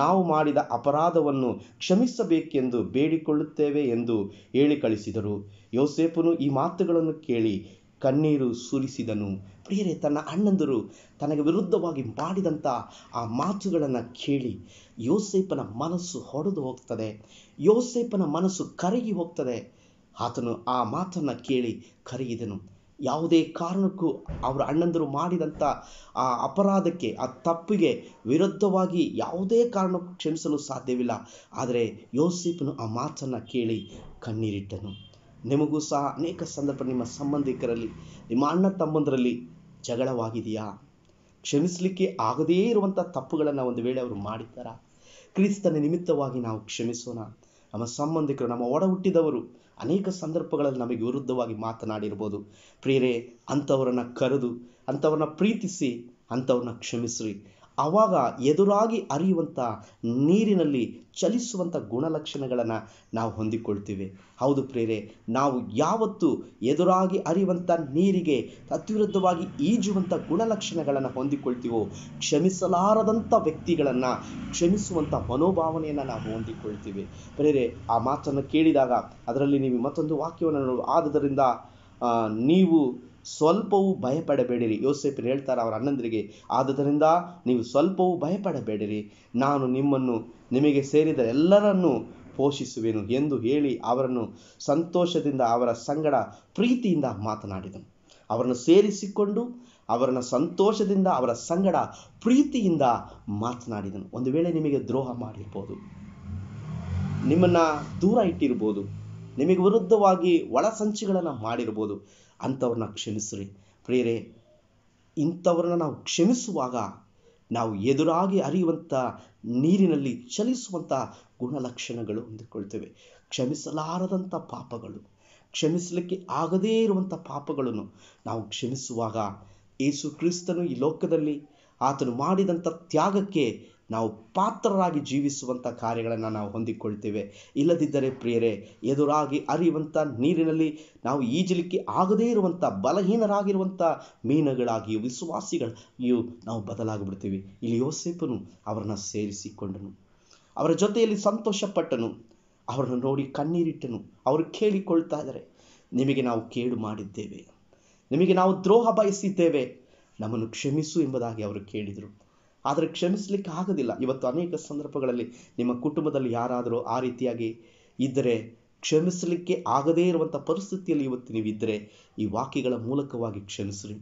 Speaker 1: ನಾವು ಮಾಡಿದ ಅಪರಾಧವನ್ನು ಕ್ಷಮಿಸಬೇಕೆಂದು ಬೇಡಿಕೊಳ್ಳುತ್ತೇವೆ ಎಂದು ಹೇಳಿ ಕಳಿಸಿದರು ಯೋಸೇಪನು ಈ ಮಾತುಗಳನ್ನು ಕೇಳಿ ಕಣ್ಣೀರು ಸುರಿಸಿದನು ಪ್ರಿಯರೇ ತನ್ನ ಅಣ್ಣಂದರು ತನಗೆ ವಿರುದ್ಧವಾಗಿ ಮಾಡಿದಂಥ ಆ ಮಾತುಗಳನ್ನು ಕೇಳಿ ಯೋಸೇಪನ ಮನಸ್ಸು ಹೊಡೆದು ಹೋಗ್ತದೆ ಯೋಸೇಪನ ಮನಸ್ಸು ಕರಗಿ ಹೋಗ್ತದೆ ಆತನು ಆ ಮಾತನ್ನು ಕೇಳಿ ಕರಗಿದನು ಯಾವುದೇ ಕಾರಣಕ್ಕೂ ಅವರ ಅಣ್ಣಂದರು ಮಾಡಿದಂಥ ಆ ಅಪರಾಧಕ್ಕೆ ಆ ತಪ್ಪಿಗೆ ವಿರುದ್ಧವಾಗಿ ಯಾವುದೇ ಕಾರಣಕ್ಕೂ ಕ್ಷಮಿಸಲು ಸಾಧ್ಯವಿಲ್ಲ ಆದರೆ ಯೋಸೇಪನು ಆ ಮಾತನ್ನು ಕೇಳಿ ಕಣ್ಣೀರಿಟ್ಟನು ನಿಮಗೂ ಸಹ ಅನೇಕ ಸಂದರ್ಭ ನಿಮ್ಮ ಸಂಬಂಧಿಕರಲ್ಲಿ ನಿಮ್ಮ ಅಣ್ಣ ತಮ್ಮಂದರಲ್ಲಿ ಜಗಳವಾಗಿದೆಯಾ ಕ್ಷಮಿಸಲಿಕ್ಕೆ ಆಗದೇ ಇರುವಂಥ ತಪ್ಪುಗಳನ್ನು ಒಂದು ವೇಳೆ ಅವರು ಮಾಡಿದ್ದಾರಾ ಕ್ರಿಸ್ತನ ನಿಮಿತ್ತವಾಗಿ ನಾವು ಕ್ಷಮಿಸೋಣ ನಮ್ಮ ಸಂಬಂಧಿಕರು ನಮ್ಮ ಒಡ ಹುಟ್ಟಿದವರು ಅನೇಕ ಸಂದರ್ಭಗಳಲ್ಲಿ ನಮಗೆ ವಿರುದ್ಧವಾಗಿ ಮಾತನಾಡಿರ್ಬೋದು ಪ್ರಿಯರೇ ಅಂಥವರನ್ನು ಕರೆದು ಅಂಥವ್ರನ್ನ ಪ್ರೀತಿಸಿ ಅಂಥವ್ರನ್ನ ಕ್ಷಮಿಸ್ರಿ ಆವಾಗ ಎದುರಾಗಿ ಅರಿಯುವಂಥ ನೀರಿನಲ್ಲಿ ಚಲಿಸುವಂಥ ಗುಣಲಕ್ಷಣಗಳನ್ನು ನಾವು ಹೊಂದಿಕೊಳ್ತೀವಿ ಹೌದು ಪ್ರೇರೆ ನಾವು ಯಾವತ್ತು ಎದುರಾಗಿ ಅರಿಯುವಂಥ ನೀರಿಗೆ ಅತಿವಿರುದ್ಧವಾಗಿ ಈಜುವಂಥ ಗುಣಲಕ್ಷಣಗಳನ್ನು ಹೊಂದಿಕೊಳ್ತೀವೋ ಕ್ಷಮಿಸಲಾರದಂಥ ವ್ಯಕ್ತಿಗಳನ್ನು ಕ್ಷಮಿಸುವಂಥ ಮನೋಭಾವನೆಯನ್ನು ನಾವು ಹೊಂದಿಕೊಳ್ತೀವಿ ಪ್ರೇರೆ ಆ ಮಾತನ್ನು ಕೇಳಿದಾಗ ಅದರಲ್ಲಿ ನೀವು ಮತ್ತೊಂದು ವಾಕ್ಯವನ್ನು ಆದುದರಿಂದ ನೀವು ಸ್ವಲ್ಪವೂ ಭಯಪಡಬೇಡಿರಿ ಯೋಸೇಪರು ಹೇಳ್ತಾರೆ ಅವರ ಅಣ್ಣಂದರಿಗೆ ಆದುದರಿಂದ ನೀವು ಸ್ವಲ್ಪವೂ ಭಯಪಡಬೇಡಿರಿ ನಾನು ನಿಮ್ಮನ್ನು ನಿಮಗೆ ಸೇರಿದ ಎಲ್ಲರನ್ನು ಪೋಷಿಸುವೆನು ಎಂದು ಹೇಳಿ ಅವರನ್ನು ಸಂತೋಷದಿಂದ ಅವರ ಸಂಗಡ ಪ್ರೀತಿಯಿಂದ ಮಾತನಾಡಿದನು ಅವರನ್ನು ಸೇರಿಸಿಕೊಂಡು ಅವರನ್ನ ಸಂತೋಷದಿಂದ ಅವರ ಸಂಗಡ ಪ್ರೀತಿಯಿಂದ ಮಾತನಾಡಿದನು ಒಂದು ವೇಳೆ ನಿಮಗೆ ದ್ರೋಹ ಮಾಡಿರ್ಬೋದು ನಿಮ್ಮನ್ನು ದೂರ ಇಟ್ಟಿರ್ಬೋದು ನಿಮಗೆ ವಿರುದ್ಧವಾಗಿ ಒಳಸಂಚಿಗಳನ್ನು ಮಾಡಿರ್ಬೋದು ಅಂಥವ್ರನ್ನ ಕ್ಷಮಿಸ್ರಿ ಪ್ರೇರೇ ಇಂಥವ್ರನ್ನ ನಾವು ಕ್ಷಮಿಸುವಾಗ ನಾವು ಎದುರಾಗಿ ಅರಿಯುವಂಥ ನೀರಿನಲ್ಲಿ ಚಲಿಸುವಂಥ ಗುಣಲಕ್ಷಣಗಳು ಹೊಂದಿಕೊಳ್ತೇವೆ ಕ್ಷಮಿಸಲಾರದಂಥ ಪಾಪಗಳು ಕ್ಷಮಿಸಲಿಕ್ಕೆ ಆಗದೇ ಇರುವಂಥ ಪಾಪಗಳನ್ನು ನಾವು ಕ್ಷಮಿಸುವಾಗ ಯೇಸು ಕ್ರಿಸ್ತನು ಈ ಲೋಕದಲ್ಲಿ ಆತನು ಮಾಡಿದಂಥ ತ್ಯಾಗಕ್ಕೆ ನಾವು ಪಾತ್ರರಾಗಿ ಜೀವಿಸುವಂಥ ಕಾರ್ಯಗಳನ್ನು ನಾವು ಹೊಂದಿಕೊಳ್ತೇವೆ ಇಲ್ಲದಿದ್ದರೆ ಪ್ರಿಯರೇ ಎದುರಾಗಿ ಅರಿಯುವಂಥ ನೀರಿನಲ್ಲಿ ನಾವು ಈಜಲಿಕ್ಕೆ ಆಗದೇ ಇರುವಂಥ ಬಲಹೀನರಾಗಿರುವಂಥ ಮೀನುಗಳಾಗಿಯೂ ವಿಶ್ವಾಸಿಗಳಾಗಿಯೂ ನಾವು ಬದಲಾಗಿಬಿಡ್ತೀವಿ ಇಲ್ಲಿ ಯೋಸೇಪನು ಅವರನ್ನು ಸೇರಿಸಿಕೊಂಡನು ಅವರ ಜೊತೆಯಲ್ಲಿ ಸಂತೋಷಪಟ್ಟನು ಅವರನ್ನು ನೋಡಿ ಕಣ್ಣೀರಿಟ್ಟನು ಅವರು ಕೇಳಿಕೊಳ್ತಾ ಇದ್ದಾರೆ ನಿಮಗೆ ನಾವು ಕೇಡು ಮಾಡಿದ್ದೇವೆ ನಿಮಗೆ ನಾವು ದ್ರೋಹ ಬಯಸಿದ್ದೇವೆ ನಮ್ಮನ್ನು ಕ್ಷಮಿಸು ಎಂಬುದಾಗಿ ಅವರು ಕೇಳಿದರು ಆದರೆ ಕ್ಷಮಿಸಲಿಕ್ಕೆ ಆಗೋದಿಲ್ಲ ಇವತ್ತು ಅನೇಕ ಸಂದರ್ಭಗಳಲ್ಲಿ ನಿಮ್ಮ ಕುಟುಂಬದಲ್ಲಿ ಯಾರಾದರೂ ಆ ರೀತಿಯಾಗಿ ಇದ್ದರೆ ಕ್ಷಮಿಸಲಿಕ್ಕೆ ಆಗದೇ ಇರುವಂಥ ಪರಿಸ್ಥಿತಿಯಲ್ಲಿ ಇವತ್ತು ನೀವಿದ್ದರೆ ಈ ವಾಕ್ಯಗಳ ಮೂಲಕವಾಗಿ ಕ್ಷಮಿಸ್ರಿ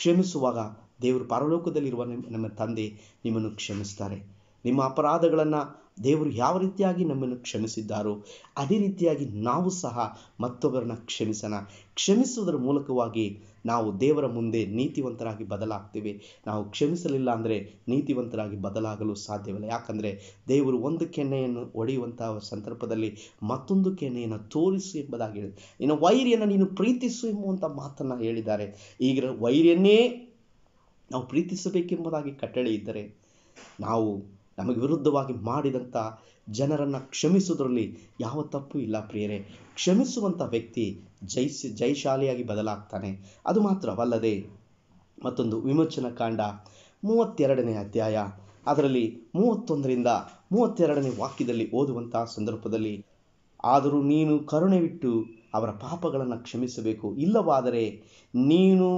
Speaker 1: ಕ್ಷಮಿಸುವಾಗ ದೇವರು ಪರಲೋಕದಲ್ಲಿರುವ ನಮ್ಮ ತಂದೆ ನಿಮ್ಮನ್ನು ಕ್ಷಮಿಸ್ತಾರೆ ನಿಮ್ಮ ಅಪರಾಧಗಳನ್ನು ದೇವರು ಯಾವ ರೀತಿಯಾಗಿ ನಮ್ಮನ್ನು ಕ್ಷಮಿಸಿದ್ದಾರೋ ಅದೇ ರೀತಿಯಾಗಿ ನಾವು ಸಹ ಮತ್ತೊಬ್ಬರನ್ನ ಕ್ಷಮಿಸೋಣ ಕ್ಷಮಿಸುವುದರ ಮೂಲಕವಾಗಿ ನಾವು ದೇವರ ಮುಂದೆ ನೀತಿವಂತರಾಗಿ ಬದಲಾಗ್ತೇವೆ ನಾವು ಕ್ಷಮಿಸಲಿಲ್ಲ ಅಂದರೆ ನೀತಿವಂತರಾಗಿ ಬದಲಾಗಲು ಸಾಧ್ಯವಿಲ್ಲ ಯಾಕಂದರೆ ದೇವರು ಒಂದು ಕೆನ್ನೆಯನ್ನು ಒಡೆಯುವಂತಹ ಸಂದರ್ಭದಲ್ಲಿ ಮತ್ತೊಂದು ಕೆನ್ನೆಯನ್ನು ತೋರಿಸು ಎಂಬುದಾಗಿ ಹೇಳಿ ಇನ್ನು ವೈರಿಯನ್ನು ನೀನು ಪ್ರೀತಿಸು ಎಂಬುವಂಥ ಮಾತನ್ನು ಹೇಳಿದ್ದಾರೆ ಈಗ ವೈರ್ಯನ್ನೇ ನಾವು ಪ್ರೀತಿಸಬೇಕೆಂಬುದಾಗಿ ಕಟ್ಟಳೆ ಇದ್ದರೆ ನಾವು ನಮಗೆ ವಿರುದ್ಧವಾಗಿ ಮಾಡಿದಂಥ ಜನರನ್ನು ಕ್ಷಮಿಸುವುದರಲ್ಲಿ ಯಾವ ತಪ್ಪು ಇಲ್ಲ ಪ್ರಿಯರೇ ಕ್ಷಮಿಸುವಂಥ ವ್ಯಕ್ತಿ ಜೈಸಿ ಜೈಶಾಲಿಯಾಗಿ ಬದಲಾಗ್ತಾನೆ ಅದು ಮಾತ್ರವಲ್ಲದೆ ಮತ್ತೊಂದು ವಿಮೋಚನ ಕಾಂಡ ಮೂವತ್ತೆರಡನೇ ಅಧ್ಯಾಯ ಅದರಲ್ಲಿ ಮೂವತ್ತೊಂದರಿಂದ ಮೂವತ್ತೆರಡನೇ ವಾಕ್ಯದಲ್ಲಿ ಓದುವಂಥ ಸಂದರ್ಭದಲ್ಲಿ ಆದರೂ ನೀನು ಕರುಣೆ ಬಿಟ್ಟು ಅವರ ಪಾಪಗಳನ್ನು ಕ್ಷಮಿಸಬೇಕು ಇಲ್ಲವಾದರೆ ನೀನು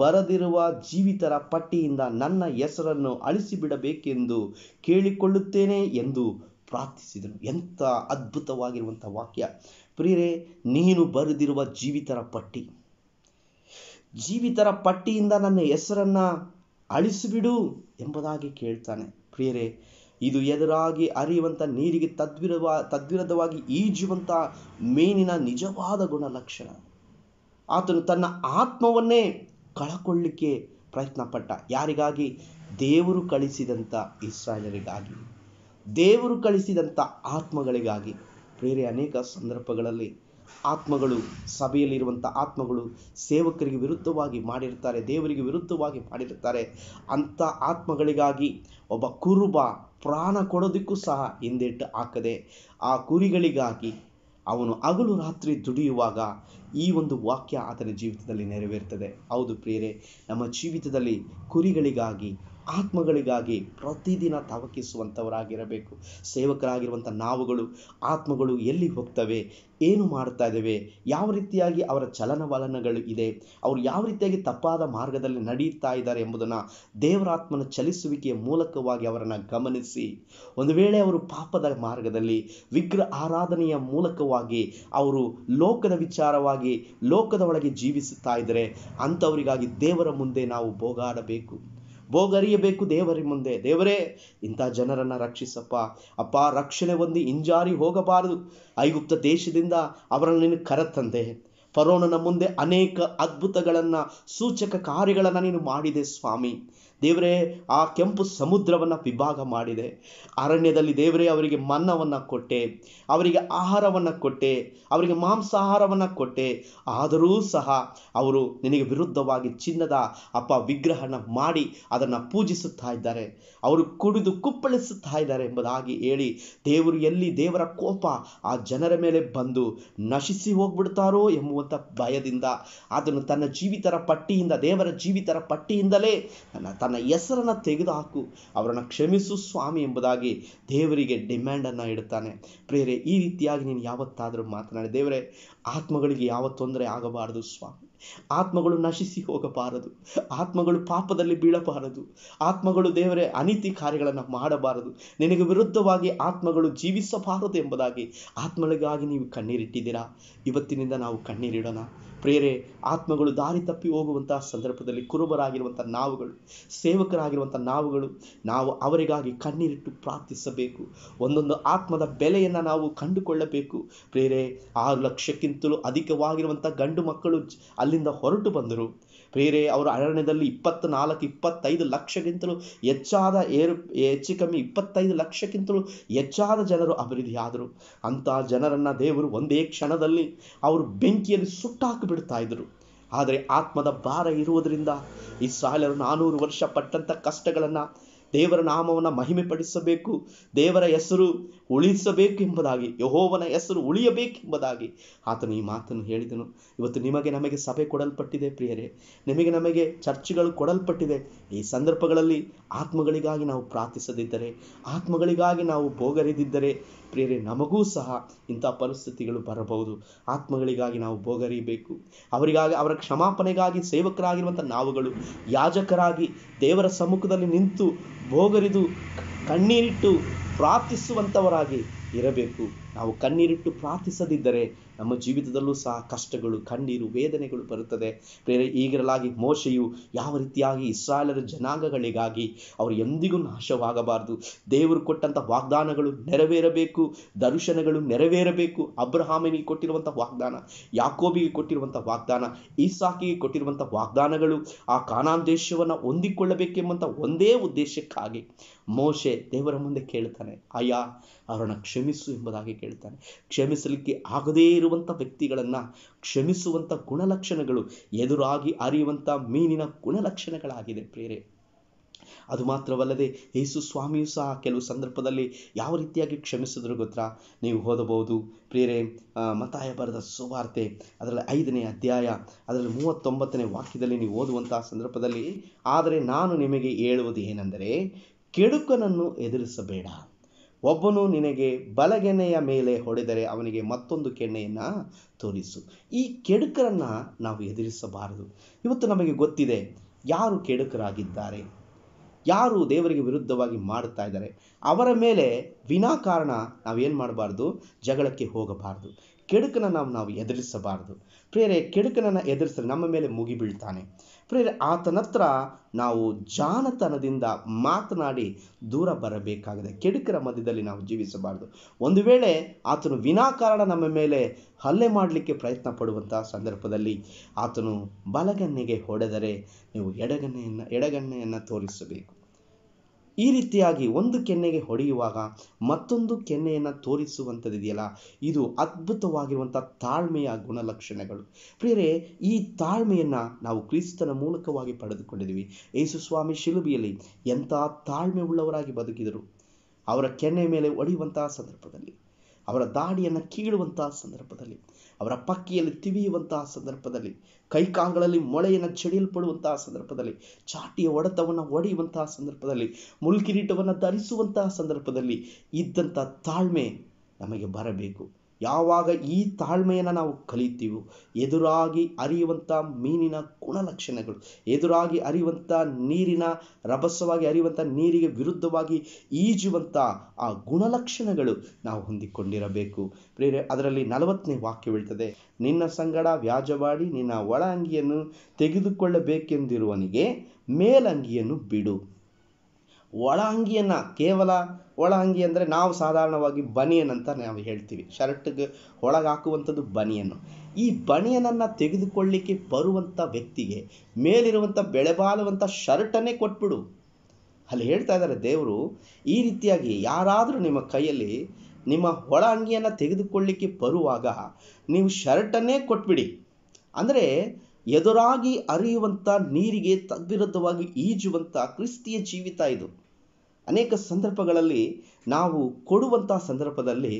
Speaker 1: ಬರದಿರುವ ಜೀವಿತರ ಪಟ್ಟಿಯಿಂದ ನನ್ನ ಹೆಸರನ್ನು ಅಳಿಸಿಬಿಡಬೇಕೆಂದು ಕೇಳಿಕೊಳ್ಳುತ್ತೇನೆ ಎಂದು ಪ್ರಾರ್ಥಿಸಿದನು ಎಂಥ ಅದ್ಭುತವಾಗಿರುವಂಥ ವಾಕ್ಯ ಪ್ರಿಯರೇ ನೀನು ಬರೆದಿರುವ ಜೀವಿತರ ಪಟ್ಟಿ ಜೀವಿತರ ಪಟ್ಟಿಯಿಂದ ನನ್ನ ಹೆಸರನ್ನು ಅಳಿಸಿಬಿಡು ಎಂಬುದಾಗಿ ಕೇಳ್ತಾನೆ ಪ್ರಿಯರೇ ಇದು ಎದುರಾಗಿ ಅರಿಯುವಂಥ ನೀರಿಗೆ ತದ್ವಿರುವ ತದ್ವಿರುದ್ಧವಾಗಿ ಈಜುವಂಥ ಮೀನಿನ ನಿಜವಾದ ಗುಣಲಕ್ಷಣ ಆತನು ತನ್ನ ಆತ್ಮವನ್ನೇ ಕಳಕೊಳ್ಳಿಕ್ಕೆ ಪ್ರಯತ್ನ ಪಟ್ಟ ಯಾರಿಗಾಗಿ ದೇವರು ಕಳಿಸಿದಂಥ ಇಸ್ರಾಯಲರಿಗಾಗಿ ದೇವರು ಕಳಿಸಿದಂಥ ಆತ್ಮಗಳಿಗಾಗಿ ಬೇರೆ ಅನೇಕ ಸಂದರ್ಭಗಳಲ್ಲಿ ಆತ್ಮಗಳು ಸಭೆಯಲ್ಲಿರುವಂಥ ಆತ್ಮಗಳು ಸೇವಕರಿಗೆ ವಿರುದ್ಧವಾಗಿ ಮಾಡಿರ್ತಾರೆ ದೇವರಿಗೆ ವಿರುದ್ಧವಾಗಿ ಮಾಡಿರ್ತಾರೆ ಅಂಥ ಆತ್ಮಗಳಿಗಾಗಿ ಒಬ್ಬ ಕುರುಬ ಪ್ರಾಣ ಕೊಡೋದಕ್ಕೂ ಸಹ ಹಿಂದೇಟು ಹಾಕದೆ ಆ ಕುರಿಗಳಿಗಾಗಿ ಅವನು ಹಗಲು ರಾತ್ರಿ ದುಡಿಯುವಾಗ ಈ ಒಂದು ವಾಕ್ಯ ಆತನ ಜೀವಿತದಲ್ಲಿ ನೆರವೇರುತ್ತದೆ ಹೌದು ಪ್ರಿಯರೇ ನಮ್ಮ ಜೀವಿತದಲ್ಲಿ ಕುರಿಗಳಿಗಾಗಿ ಆತ್ಮಗಳಿಗಾಗಿ ಪ್ರತಿದಿನ ತವಕಿಸುವಂಥವರಾಗಿರಬೇಕು ಸೇವಕರಾಗಿರುವಂಥ ನಾವುಗಳು ಆತ್ಮಗಳು ಎಲ್ಲಿ ಹೋಗ್ತವೆ ಏನು ಮಾಡ್ತಾ ಇದ್ದೇವೆ ಯಾವ ರೀತಿಯಾಗಿ ಅವರ ಚಲನವಲನಗಳು ಇದೆ ಅವರು ಯಾವ ರೀತಿಯಾಗಿ ತಪ್ಪಾದ ಮಾರ್ಗದಲ್ಲಿ ನಡೆಯುತ್ತಾ ಇದ್ದಾರೆ ಎಂಬುದನ್ನು ದೇವರಾತ್ಮನ ಚಲಿಸುವಿಕೆಯ ಮೂಲಕವಾಗಿ ಅವರನ್ನು ಗಮನಿಸಿ ಒಂದು ವೇಳೆ ಅವರು ಪಾಪದ ಮಾರ್ಗದಲ್ಲಿ ವಿಗ್ರಹ ಆರಾಧನೆಯ ಮೂಲಕವಾಗಿ ಅವರು ಲೋಕದ ವಿಚಾರವಾಗಿ ಲೋಕದ ಒಳಗೆ ಜೀವಿಸುತ್ತಾ ಇದ್ದರೆ ಅಂಥವರಿಗಾಗಿ ದೇವರ ಮುಂದೆ ನಾವು ಬೋಗಾಡಬೇಕು ಬೋಗರಿಯಬೇಕು ದೇವರಿ ಮುಂದೆ ದೇವರೇ ಇಂಥ ಜನರನ್ನು ರಕ್ಷಿಸಪ್ಪ ಅಪ್ಪ ರಕ್ಷಣೆ ಹೊಂದಿ ಹಿಂಜಾರಿ ಹೋಗಬಾರದು ಐಗುಪ್ತ ದೇಶದಿಂದ ಅವರನ್ನು ನೀನು ಕರತಂದೆ ಫರೋನನ ಮುಂದೆ ಅನೇಕ ಅದ್ಭುತಗಳನ್ನು ಸೂಚಕ ಕಾರ್ಯಗಳನ್ನು ನೀನು ಮಾಡಿದೆ ಸ್ವಾಮಿ ದೇವರೇ ಆ ಕೆಂಪು ಸಮುದ್ರವನ್ನು ವಿಭಾಗ ಮಾಡಿದೆ ಅರಣ್ಯದಲ್ಲಿ ದೇವರೇ ಅವರಿಗೆ ಮನ್ನವನ್ನು ಕೊಟ್ಟೆ ಅವರಿಗೆ ಆಹಾರವನ್ನು ಕೊಟ್ಟೆ ಅವರಿಗೆ ಮಾಂಸಾಹಾರವನ್ನು ಕೊಟ್ಟೆ ಆದರೂ ಸಹ ಅವರು ನಿನಗೆ ವಿರುದ್ಧವಾಗಿ ಚಿನ್ನದ ಅಪ್ಪ ವಿಗ್ರಹನ ಮಾಡಿ ಅದನ್ನು ಪೂಜಿಸುತ್ತಾ ಇದ್ದಾರೆ ಅವರು ಕುಡಿದು ಕುಪ್ಪಳಿಸುತ್ತಾ ಇದ್ದಾರೆ ಎಂಬುದಾಗಿ ಹೇಳಿ ದೇವರು ಎಲ್ಲಿ ದೇವರ ಕೋಪ ಆ ಜನರ ಮೇಲೆ ಬಂದು ನಶಿಸಿ ಹೋಗ್ಬಿಡ್ತಾರೋ ಎಂಬುವಂಥ ಭಯದಿಂದ ಅದನ್ನು ತನ್ನ ಜೀವಿತರ ಪಟ್ಟಿಯಿಂದ ದೇವರ ಜೀವಿತರ ಪಟ್ಟಿಯಿಂದಲೇ ನನ್ನ ತನ್ನ ಹೆಸರನ್ನು ತೆಗೆದುಹಾಕು ಅವರನ್ನು ಕ್ಷಮಿಸು ಸ್ವಾಮಿ ಎಂಬುದಾಗಿ ದೇವರಿಗೆ ಡಿಮ್ಯಾಂಡನ್ನು ಇಡುತ್ತಾನೆ ಪ್ರೇರೆ ಈ ರೀತಿಯಾಗಿ ನೀನು ಯಾವತ್ತಾದರೂ ಮಾತನಾಡಿ ದೇವರೇ ಆತ್ಮಗಳಿಗೆ ಯಾವ ತೊಂದರೆ ಆಗಬಾರದು ಸ್ವಾಮಿ ಆತ್ಮಗಳು ನಶಿಸಿ ಹೋಗಬಾರದು ಆತ್ಮಗಳು ಪಾಪದಲ್ಲಿ ಬೀಳಬಾರದು ಆತ್ಮಗಳು ದೇವರೇ ಅನೀತಿ ಕಾರ್ಯಗಳನ್ನು ಮಾಡಬಾರದು ನಿನಗೆ ವಿರುದ್ಧವಾಗಿ ಆತ್ಮಗಳು ಜೀವಿಸಬಾರದು ಎಂಬುದಾಗಿ ಆತ್ಮಗಳಿಗಾಗಿ ನೀವು ಕಣ್ಣೀರಿಟ್ಟಿದ್ದೀರಾ ಇವತ್ತಿನಿಂದ ನಾವು ಕಣ್ಣೀರಿಡೋಣ ಪ್ರೇರೆ ಆತ್ಮಗಳು ದಾರಿ ತಪ್ಪಿ ಹೋಗುವಂತಹ ಸಂದರ್ಭದಲ್ಲಿ ಕುರುಬರಾಗಿರುವಂಥ ನಾವುಗಳು ಸೇವಕರಾಗಿರುವಂಥ ನಾವುಗಳು ನಾವು ಅವರಿಗಾಗಿ ಕಣ್ಣೀರಿಟ್ಟು ಪ್ರಾರ್ಥಿಸಬೇಕು ಒಂದೊಂದು ಆತ್ಮದ ಬೆಲೆಯನ್ನು ನಾವು ಕಂಡುಕೊಳ್ಳಬೇಕು ಪ್ರೇರೆ ಆರು ಲಕ್ಷಕ್ಕಿಂತಲೂ ಅಧಿಕವಾಗಿರುವಂಥ ಗಂಡು ಮಕ್ಕಳು ಅಲ್ಲಿಂದ ಹೊರಟು ಬಂದರು ಪ್ರೇರೆ ಅವರು ಅರಣ್ಯದಲ್ಲಿ ಇಪ್ಪತ್ನಾಲ್ಕು ಇಪ್ಪತ್ತೈದು ಲಕ್ಷಕ್ಕಿಂತಲೂ ಹೆಚ್ಚಾದ ಏರು ಹೆಚ್ಚು ಕಮ್ಮಿ ಇಪ್ಪತ್ತೈದು ಲಕ್ಷಕ್ಕಿಂತಲೂ ಹೆಚ್ಚಾದ ಜನರು ಅಭಿವೃದ್ಧಿಯಾದರು ಅಂತಹ ಜನರನ್ನು ದೇವರು ಒಂದೇ ಕ್ಷಣದಲ್ಲಿ ಅವರು ಬೆಂಕಿಯಲ್ಲಿ ಸುಟ್ಟಾಕಿಬಿಡ್ತಾ ಇದ್ದರು ಆದರೆ ಆತ್ಮದ ಭಾರ ಇರುವುದರಿಂದ ಈ ಸಾಲರು ನಾನೂರು ವರ್ಷ ಪಟ್ಟಂಥ ಕಷ್ಟಗಳನ್ನು ದೇವರ ನಾಮವನ್ನು ಮಹಿಮೆ ಪಡಿಸಬೇಕು ದೇವರ ಹೆಸರು ಉಳಿಸಬೇಕು ಎಂಬುದಾಗಿ ಯಹೋವನ ಹೆಸರು ಉಳಿಯಬೇಕೆಂಬುದಾಗಿ ಆತನು ಈ ಮಾತನ್ನು ಹೇಳಿದನು ಇವತ್ತು ನಿಮಗೆ ನಮಗೆ ಸಭೆ ಕೊಡಲ್ಪಟ್ಟಿದೆ ಪ್ರಿಯರೇ ನಿಮಗೆ ನಮಗೆ ಚರ್ಚ್ಗಳು ಕೊಡಲ್ಪಟ್ಟಿದೆ ಈ ಸಂದರ್ಭಗಳಲ್ಲಿ ಆತ್ಮಗಳಿಗಾಗಿ ನಾವು ಪ್ರಾರ್ಥಿಸದಿದ್ದರೆ ಆತ್ಮಗಳಿಗಾಗಿ ನಾವು ಭೋಗರಿದಿದ್ದರೆ ಪ್ರೇರೆ ನಮಗೂ ಸಹ ಇಂಥ ಪರಿಸ್ಥಿತಿಗಳು ಬರಬಹುದು ಆತ್ಮಗಳಿಗಾಗಿ ನಾವು ಬೋಗರಿಬೇಕು ಅವರಿಗಾಗಿ ಅವರ ಕ್ಷಮಾಪಣೆಗಾಗಿ ಸೇವಕರಾಗಿರುವಂಥ ನಾವುಗಳು ಯಾಜಕರಾಗಿ ದೇವರ ಸಮ್ಮುಖದಲ್ಲಿ ನಿಂತು ಭೋಗರಿದು ಕಣ್ಣೀರಿಟ್ಟು ಪ್ರಾರ್ಥಿಸುವಂಥವರಾಗಿ ಇರಬೇಕು ನಾವು ಕಣ್ಣೀರಿಟ್ಟು ಪ್ರಾರ್ಥಿಸದಿದ್ದರೆ ನಮ್ಮ ಜೀವಿತದಲ್ಲೂ ಸಹ ಕಷ್ಟಗಳು ಕಣ್ಣೀರು ವೇದನೆಗಳು ಬರುತ್ತದೆ ಬೇರೆ ಈಗಿರಲಾಗಿ ಮೋಶೆಯು ಯಾವ ರೀತಿಯಾಗಿ ಇಸ್ರಾಯೇಲರ ಜನಾಂಗಗಳಿಗಾಗಿ ಅವರು ಎಂದಿಗೂ ನಾಶವಾಗಬಾರದು ದೇವರು ಕೊಟ್ಟಂಥ ವಾಗ್ದಾನಗಳು ನೆರವೇರಬೇಕು ದರ್ಶನಗಳು ನೆರವೇರಬೇಕು ಅಬ್ರಹಾಮಿನಿಗೆ ಕೊಟ್ಟಿರುವಂಥ ವಾಗ್ದಾನ ಯಾಕೋಬಿಗೆ ಕೊಟ್ಟಿರುವಂಥ ವಾಗ್ದಾನ ಇಸಾಕಿಗೆ ಕೊಟ್ಟಿರುವಂಥ ವಾಗ್ದಾನಗಳು ಆ ಕಾನಾನ್ ದೇಶವನ್ನು ಹೊಂದಿಕೊಳ್ಳಬೇಕೆಂಬಂಥ ಒಂದೇ ಉದ್ದೇಶಕ್ಕಾಗಿ ಮೋಶೆ ದೇವರ ಮುಂದೆ ಕೇಳ್ತಾನೆ ಅಯ್ಯ ಅವರನ್ನು ಕ್ಷಮಿಸು ಎಂಬುದಾಗಿ ಕೇಳ್ತಾನೆ ಹೇಳ್ತಾನೆ ಕ್ಷಮಿಸಲಿಕ್ಕೆ ಆಗದೇ ಇರುವಂಥ ವ್ಯಕ್ತಿಗಳನ್ನು ಕ್ಷಮಿಸುವಂಥ ಗುಣಲಕ್ಷಣಗಳು ಎದುರಾಗಿ ಅರಿಯುವಂಥ ಮೀನಿನ ಗುಣಲಕ್ಷಣಗಳಾಗಿದೆ ಪ್ರೇರೆ ಅದು ಮಾತ್ರವಲ್ಲದೆ ಯೇಸು ಸ್ವಾಮಿಯು ಸಹ ಕೆಲವು ಸಂದರ್ಭದಲ್ಲಿ ಯಾವ ರೀತಿಯಾಗಿ ಕ್ಷಮಿಸಿದ್ರು ಗೊತ್ತಾ ನೀವು ಓದಬಹುದು ಪ್ರೇರೆ ಮತಾಯ ಬರೆದ ಸುವಾರ್ತೆ ಅದರಲ್ಲಿ ಐದನೇ ಅಧ್ಯಾಯ ಅದರಲ್ಲಿ ಮೂವತ್ತೊಂಬತ್ತನೇ ವಾಕ್ಯದಲ್ಲಿ ನೀವು ಓದುವಂತಹ ಸಂದರ್ಭದಲ್ಲಿ ಆದರೆ ನಾನು ನಿಮಗೆ ಹೇಳುವುದು ಏನೆಂದರೆ ಕೆಡುಕನನ್ನು ಎದುರಿಸಬೇಡ ಒಬ್ಬನು ನಿನಗೆ ಬಲಗೆನೆಯ ಮೇಲೆ ಹೊಡೆದರೆ ಅವನಿಗೆ ಮತ್ತೊಂದು ಕೆಣ್ಣೆಯನ್ನು ತೋರಿಸು ಈ ಕೆಡುಕರನ್ನು ನಾವು ಎದುರಿಸಬಾರದು ಇವತ್ತು ನಮಗೆ ಗೊತ್ತಿದೆ ಯಾರು ಕೆಡುಕರಾಗಿದ್ದಾರೆ ಯಾರು ದೇವರಿಗೆ ವಿರುದ್ಧವಾಗಿ ಮಾಡುತ್ತಾ ಇದ್ದಾರೆ ಅವರ ಮೇಲೆ ವಿನಾಕಾರಣ ನಾವೇನು ಮಾಡಬಾರ್ದು ಜಗಳಕ್ಕೆ ಹೋಗಬಾರ್ದು ಕೆಡುಕನ ನಾವು ನಾವು ಎದುರಿಸಬಾರದು ಪ್ರೇರೆ ಕೆಡುಕನನ್ನು ಎದುರಿಸಿದ್ರೆ ನಮ್ಮ ಮೇಲೆ ಮುಗಿಬೀಳ್ತಾನೆ ಪ್ರೇರೆ ಆತನತ್ರ ನಾವು ಜಾನತನದಿಂದ ಮಾತನಾಡಿ ದೂರ ಬರಬೇಕಾಗಿದೆ ಕೆಡುಕರ ಮಧ್ಯದಲ್ಲಿ ನಾವು ಜೀವಿಸಬಾರದು ಒಂದು ವೇಳೆ ಆತನು ವಿನಾಕಾರಣ ನಮ್ಮ ಮೇಲೆ ಹಲ್ಲೆ ಮಾಡಲಿಕ್ಕೆ ಪ್ರಯತ್ನ ಪಡುವಂಥ ಸಂದರ್ಭದಲ್ಲಿ ಆತನು ಬಲಗನ್ನಿಗೆ ಹೊಡೆದರೆ ನೀವು ಎಡಗನ್ನೆಯನ್ನು ಎಡಗನ್ನೆಯನ್ನು ತೋರಿಸಬೇಕು ಈ ರೀತಿಯಾಗಿ ಒಂದು ಕೆನ್ನೆಗೆ ಹೊಡೆಯುವಾಗ ಮತ್ತೊಂದು ಕೆನ್ನೆಯನ್ನು ತೋರಿಸುವಂಥದ್ದಿದೆಯಲ್ಲ ಇದು ಅದ್ಭುತವಾಗಿರುವಂಥ ತಾಳ್ಮೆಯ ಗುಣಲಕ್ಷಣಗಳು ಪ್ರಿಯರೇ ಈ ತಾಳ್ಮೆಯನ್ನು ನಾವು ಕ್ರಿಸ್ತನ ಮೂಲಕವಾಗಿ ಪಡೆದುಕೊಂಡಿದ್ದೀವಿ ಯೇಸುಸ್ವಾಮಿ ಶಿಲುಬಿಯಲ್ಲಿ ಎಂಥ ತಾಳ್ಮೆ ಉಳ್ಳವರಾಗಿ ಬದುಕಿದರು ಅವರ ಕೆನ್ನೆ ಮೇಲೆ ಒಡೆಯುವಂತಹ ಸಂದರ್ಭದಲ್ಲಿ ಅವರ ದಾಡಿಯನ್ನು ಕೀಳುವಂಥ ಸಂದರ್ಭದಲ್ಲಿ ಅವರ ಪಕ್ಕಿಯಲ್ಲಿ ತಿವಿಯುವಂತಹ ಸಂದರ್ಭದಲ್ಲಿ ಕೈಕಾಲುಗಳಲ್ಲಿ ಮೊಳೆಯನ್ನು ಚಡಿಯಲ್ಪಡುವಂತಹ ಸಂದರ್ಭದಲ್ಲಿ ಚಾಟಿಯ ಒಡೆತವನ್ನು ಒಡೆಯುವಂತಹ ಸಂದರ್ಭದಲ್ಲಿ ಮುಲ್ಕಿರೀಟವನ್ನು ಧರಿಸುವಂತಹ ಸಂದರ್ಭದಲ್ಲಿ ಇದ್ದಂಥ ತಾಳ್ಮೆ ನಮಗೆ ಬರಬೇಕು ಯಾವಾಗ ಈ ತಾಳ್ಮೆಯನ್ನು ನಾವು ಕಲಿತೀವೋ ಎದುರಾಗಿ ಅರಿಯುವಂಥ ಮೀನಿನ ಗುಣಲಕ್ಷಣಗಳು ಎದುರಾಗಿ ಅರಿಯುವಂಥ ನೀರಿನ ರಭಸವಾಗಿ ಅರಿಯುವಂಥ ನೀರಿಗೆ ವಿರುದ್ಧವಾಗಿ ಈಜುವಂಥ ಆ ಗುಣಲಕ್ಷಣಗಳು ನಾವು ಹೊಂದಿಕೊಂಡಿರಬೇಕು ಪ್ರೇರೆ ಅದರಲ್ಲಿ ನಲವತ್ತನೇ ವಾಕ್ಯ ಬೀಳ್ತದೆ ನಿನ್ನ ಸಂಗಡ ವ್ಯಾಜವಾಡಿ ನಿನ್ನ ಒಳ ಅಂಗಿಯನ್ನು ತೆಗೆದುಕೊಳ್ಳಬೇಕೆಂದಿರುವನಿಗೆ ಮೇಲಂಗಿಯನ್ನು ಬಿಡು ಒಳ ಅಂಗಿಯನ್ನು ಕೇವಲ ಒಳ ಅಂಗಿ ಅಂದರೆ ನಾವು ಸಾಧಾರಣವಾಗಿ ಬನಿಯನ್ ಅಂತ ನಾವು ಹೇಳ್ತೀವಿ ಶರ್ಟ್ಗೆ ಒಳಗೆ ಹಾಕುವಂಥದ್ದು ಬನಿಯನ್ನು ಈ ಬನಿಯನನ್ನು ತೆಗೆದುಕೊಳ್ಳಿಕ್ಕೆ ಬರುವಂಥ ವ್ಯಕ್ತಿಗೆ ಮೇಲಿರುವಂಥ ಬೆಳೆಬಾಳುವಂಥ ಶರ್ಟನ್ನೇ ಕೊಟ್ಬಿಡು ಅಲ್ಲಿ ಹೇಳ್ತಾ ಇದ್ದಾರೆ ದೇವರು ಈ ರೀತಿಯಾಗಿ ಯಾರಾದರೂ ನಿಮ್ಮ ಕೈಯಲ್ಲಿ ನಿಮ್ಮ ಒಳ ಅಂಗಿಯನ್ನು ತೆಗೆದುಕೊಳ್ಳಿಕ್ಕೆ ಬರುವಾಗ ನೀವು ಶರ್ಟನ್ನೇ ಕೊಟ್ಬಿಡಿ ಅಂದರೆ ಎದುರಾಗಿ ಅರಿಯುವಂಥ ನೀರಿಗೆ ತದ್ವಿರುದ್ಧವಾಗಿ ಈಜುವಂಥ ಕ್ರಿಸ್ತಿಯ ಜೀವಿತ ಇದು ಅನೇಕ ಸಂದರ್ಭಗಳಲ್ಲಿ ನಾವು ಕೊಡುವಂಥ ಸಂದರ್ಭದಲ್ಲಿ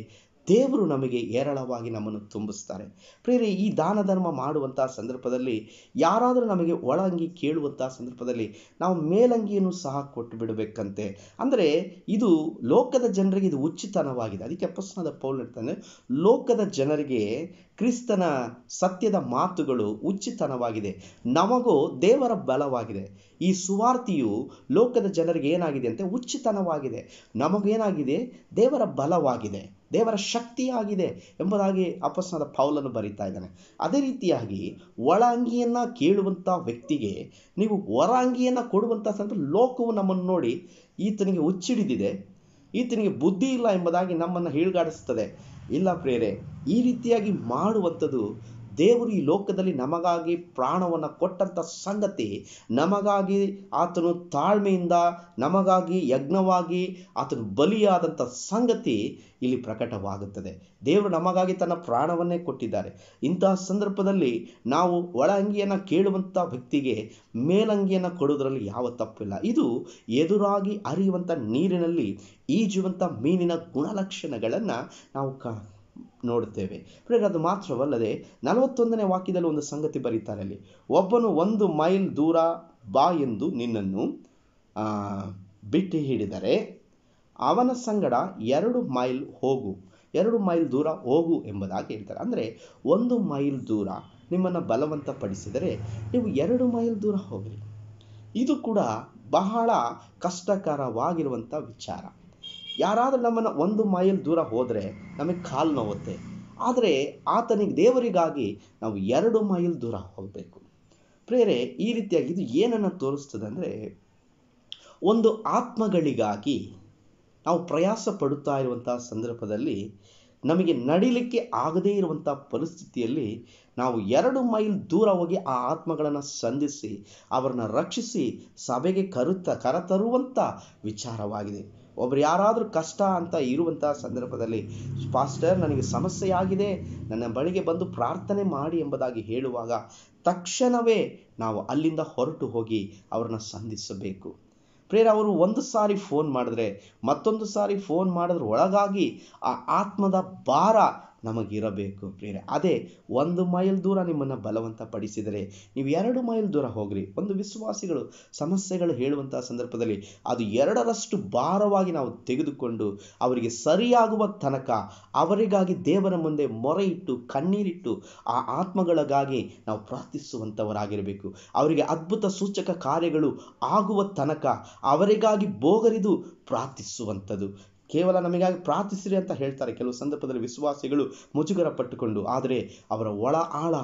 Speaker 1: ದೇವರು ನಮಗೆ ಹೇರಳವಾಗಿ ನಮ್ಮನ್ನು ತುಂಬಿಸ್ತಾರೆ ಪ್ರೇರಿ ಈ ದಾನ ಧರ್ಮ ಮಾಡುವಂಥ ಸಂದರ್ಭದಲ್ಲಿ ಯಾರಾದರೂ ನಮಗೆ ಒಳಂಗಿ ಕೇಳುವಂಥ ಸಂದರ್ಭದಲ್ಲಿ ನಾವು ಮೇಲಂಗಿಯನ್ನು ಸಹ ಕೊಟ್ಟು ಬಿಡಬೇಕಂತೆ ಅಂದರೆ ಇದು ಲೋಕದ ಜನರಿಗೆ ಇದು ಉಚಿತನವಾಗಿದೆ ಅದಕ್ಕೆ ಅಪ್ಪಸ್ನಾದ ಪೌಲ್ ಹೇಳ್ತಾನೆ ಲೋಕದ ಜನರಿಗೆ ಕ್ರಿಸ್ತನ ಸತ್ಯದ ಮಾತುಗಳು ಉಚಿತನವಾಗಿದೆ ನಮಗೂ ದೇವರ ಬಲವಾಗಿದೆ ಈ ಸುವಾರ್ತಿಯು ಲೋಕದ ಜನರಿಗೆ ಏನಾಗಿದೆ ಅಂತ ಉಚಿತನವಾಗಿದೆ ನಮಗೇನಾಗಿದೆ ದೇವರ ಬಲವಾಗಿದೆ ದೇವರ ಶಕ್ತಿಯಾಗಿದೆ ಎಂಬುದಾಗಿ ಅಪಸ್ನಾದ ಪೌಲನ್ನು ಬರೀತಾ ಇದ್ದಾನೆ ಅದೇ ರೀತಿಯಾಗಿ ಒಳ ಅಂಗಿಯನ್ನು ಕೇಳುವಂಥ ವ್ಯಕ್ತಿಗೆ ನೀವು ಹೊರ ಅಂಗಿಯನ್ನು ಕೊಡುವಂಥ ಸಂದರ್ಭ ಲೋಕವು ನಮ್ಮನ್ನು ನೋಡಿ ಈತನಿಗೆ ಹುಚ್ಚಿಡಿದಿದೆ ಈತನಿಗೆ ಬುದ್ಧಿ ಇಲ್ಲ ಎಂಬುದಾಗಿ ನಮ್ಮನ್ನು ಹೀಳ್ಗಾಡಿಸ್ತದೆ ಇಲ್ಲ ಪ್ರೇರೆ ಈ ರೀತಿಯಾಗಿ ಮಾಡುವಂಥದ್ದು ದೇವರು ಈ ಲೋಕದಲ್ಲಿ ನಮಗಾಗಿ ಪ್ರಾಣವನ್ನು ಕೊಟ್ಟಂಥ ಸಂಗತಿ ನಮಗಾಗಿ ಆತನು ತಾಳ್ಮೆಯಿಂದ ನಮಗಾಗಿ ಯಜ್ಞವಾಗಿ ಆತನು ಬಲಿಯಾದಂಥ ಸಂಗತಿ ಇಲ್ಲಿ ಪ್ರಕಟವಾಗುತ್ತದೆ ದೇವರು ನಮಗಾಗಿ ತನ್ನ ಪ್ರಾಣವನ್ನೇ ಕೊಟ್ಟಿದ್ದಾರೆ ಇಂತಹ ಸಂದರ್ಭದಲ್ಲಿ ನಾವು ಒಳ ಅಂಗಿಯನ್ನು ಕೇಳುವಂಥ ವ್ಯಕ್ತಿಗೆ ಮೇಲಂಗಿಯನ್ನು ಕೊಡುವುದರಲ್ಲಿ ಯಾವ ತಪ್ಪಿಲ್ಲ ಇದು ಎದುರಾಗಿ ಅರಿಯುವಂಥ ನೀರಿನಲ್ಲಿ ಈಜುವಂಥ ಮೀನಿನ ಗುಣಲಕ್ಷಣಗಳನ್ನು ನಾವು ಕಾ ನೋಡುತ್ತೇವೆ ಅದು ಮಾತ್ರವಲ್ಲದೆ ನಲವತ್ತೊಂದನೇ ವಾಕ್ಯದಲ್ಲಿ ಒಂದು ಸಂಗತಿ ಬರೀತಾರೆ ಅಲ್ಲಿ ಒಬ್ಬನು ಒಂದು ಮೈಲ್ ದೂರ ಬಾ ಎಂದು ನಿನ್ನನ್ನು ಬಿಟ್ಟು ಹಿಡಿದರೆ ಅವನ ಸಂಗಡ ಎರಡು ಮೈಲ್ ಹೋಗು ಎರಡು ಮೈಲ್ ದೂರ ಹೋಗು ಎಂಬುದಾಗಿ ಹೇಳ್ತಾರೆ ಅಂದರೆ ಒಂದು ಮೈಲ್ ದೂರ ನಿಮ್ಮನ್ನು ಬಲವಂತಪಡಿಸಿದರೆ ನೀವು ಎರಡು ಮೈಲ್ ದೂರ ಹೋಗಿರಿ ಇದು ಕೂಡ ಬಹಳ ಕಷ್ಟಕರವಾಗಿರುವಂಥ ವಿಚಾರ ಯಾರಾದರೂ ನಮ್ಮನ್ನು ಒಂದು ಮೈಲ್ ದೂರ ಹೋದರೆ ನಮಗೆ ಕಾಲು ನೋವುತ್ತೆ ಆದರೆ ಆತನಿಗೆ ದೇವರಿಗಾಗಿ ನಾವು ಎರಡು ಮೈಲ್ ದೂರ ಹೋಗಬೇಕು ಪ್ರೇರೆ ಈ ರೀತಿಯಾಗಿ ಇದು ಏನನ್ನು ತೋರಿಸ್ತದೆ ಅಂದರೆ ಒಂದು ಆತ್ಮಗಳಿಗಾಗಿ ನಾವು ಪ್ರಯಾಸ ಪಡುತ್ತಾ ಇರುವಂಥ ಸಂದರ್ಭದಲ್ಲಿ ನಮಗೆ ನಡಿಲಿಕ್ಕೆ ಆಗದೇ ಇರುವಂಥ ಪರಿಸ್ಥಿತಿಯಲ್ಲಿ ನಾವು ಎರಡು ಮೈಲ್ ದೂರ ಹೋಗಿ ಆ ಆತ್ಮಗಳನ್ನು ಸಂಧಿಸಿ ಅವರನ್ನು ರಕ್ಷಿಸಿ ಸಭೆಗೆ ಕರುತ ಕರತರುವಂಥ ವಿಚಾರವಾಗಿದೆ ಒಬ್ರು ಯಾರಾದರೂ ಕಷ್ಟ ಅಂತ ಇರುವಂಥ ಸಂದರ್ಭದಲ್ಲಿ ಪಾಸ್ಟರ್ ನನಗೆ ಸಮಸ್ಯೆಯಾಗಿದೆ ನನ್ನ ಬಳಿಗೆ ಬಂದು ಪ್ರಾರ್ಥನೆ ಮಾಡಿ ಎಂಬುದಾಗಿ ಹೇಳುವಾಗ ತಕ್ಷಣವೇ ನಾವು ಅಲ್ಲಿಂದ ಹೊರಟು ಹೋಗಿ ಅವ್ರನ್ನ ಸಂಧಿಸಬೇಕು ಪ್ರೇರ ಅವರು ಒಂದು ಸಾರಿ ಫೋನ್ ಮಾಡಿದ್ರೆ ಮತ್ತೊಂದು ಸಾರಿ ಫೋನ್ ಮಾಡಿದ್ರ ಒಳಗಾಗಿ ಆ ಆತ್ಮದ ಭಾರ ನಮಗಿರಬೇಕು ಪ್ರಿಯರೇ ಅದೇ ಒಂದು ಮೈಲ್ ದೂರ ನಿಮ್ಮನ್ನು ಬಲವಂತ ಪಡಿಸಿದರೆ ನೀವು ಎರಡು ಮೈಲ್ ದೂರ ಹೋಗ್ರಿ ಒಂದು ವಿಶ್ವಾಸಿಗಳು ಸಮಸ್ಯೆಗಳು ಹೇಳುವಂತಹ ಸಂದರ್ಭದಲ್ಲಿ ಅದು ಎರಡರಷ್ಟು ಭಾರವಾಗಿ ನಾವು ತೆಗೆದುಕೊಂಡು ಅವರಿಗೆ ಸರಿಯಾಗುವ ತನಕ ಅವರಿಗಾಗಿ ದೇವರ ಮುಂದೆ ಮೊರೆ ಇಟ್ಟು ಕಣ್ಣೀರಿಟ್ಟು ಆ ಆತ್ಮಗಳಿಗಾಗಿ ನಾವು ಪ್ರಾರ್ಥಿಸುವಂಥವರಾಗಿರಬೇಕು ಅವರಿಗೆ ಅದ್ಭುತ ಸೂಚಕ ಕಾರ್ಯಗಳು ಆಗುವ ತನಕ ಅವರಿಗಾಗಿ ಬೋಗರಿದು ಪ್ರಾರ್ಥಿಸುವಂಥದ್ದು ಕೇವಲ ನಮಗಾಗಿ ಪ್ರಾರ್ಥಿಸಿರಿ ಅಂತ ಹೇಳ್ತಾರೆ ಕೆಲವು ಸಂದರ್ಭದಲ್ಲಿ ವಿಶ್ವಾಸಿಗಳು ಮುಜುಗರ ಪಟ್ಟುಕೊಂಡು ಆದರೆ ಅವರ ಒಳ ಆಳ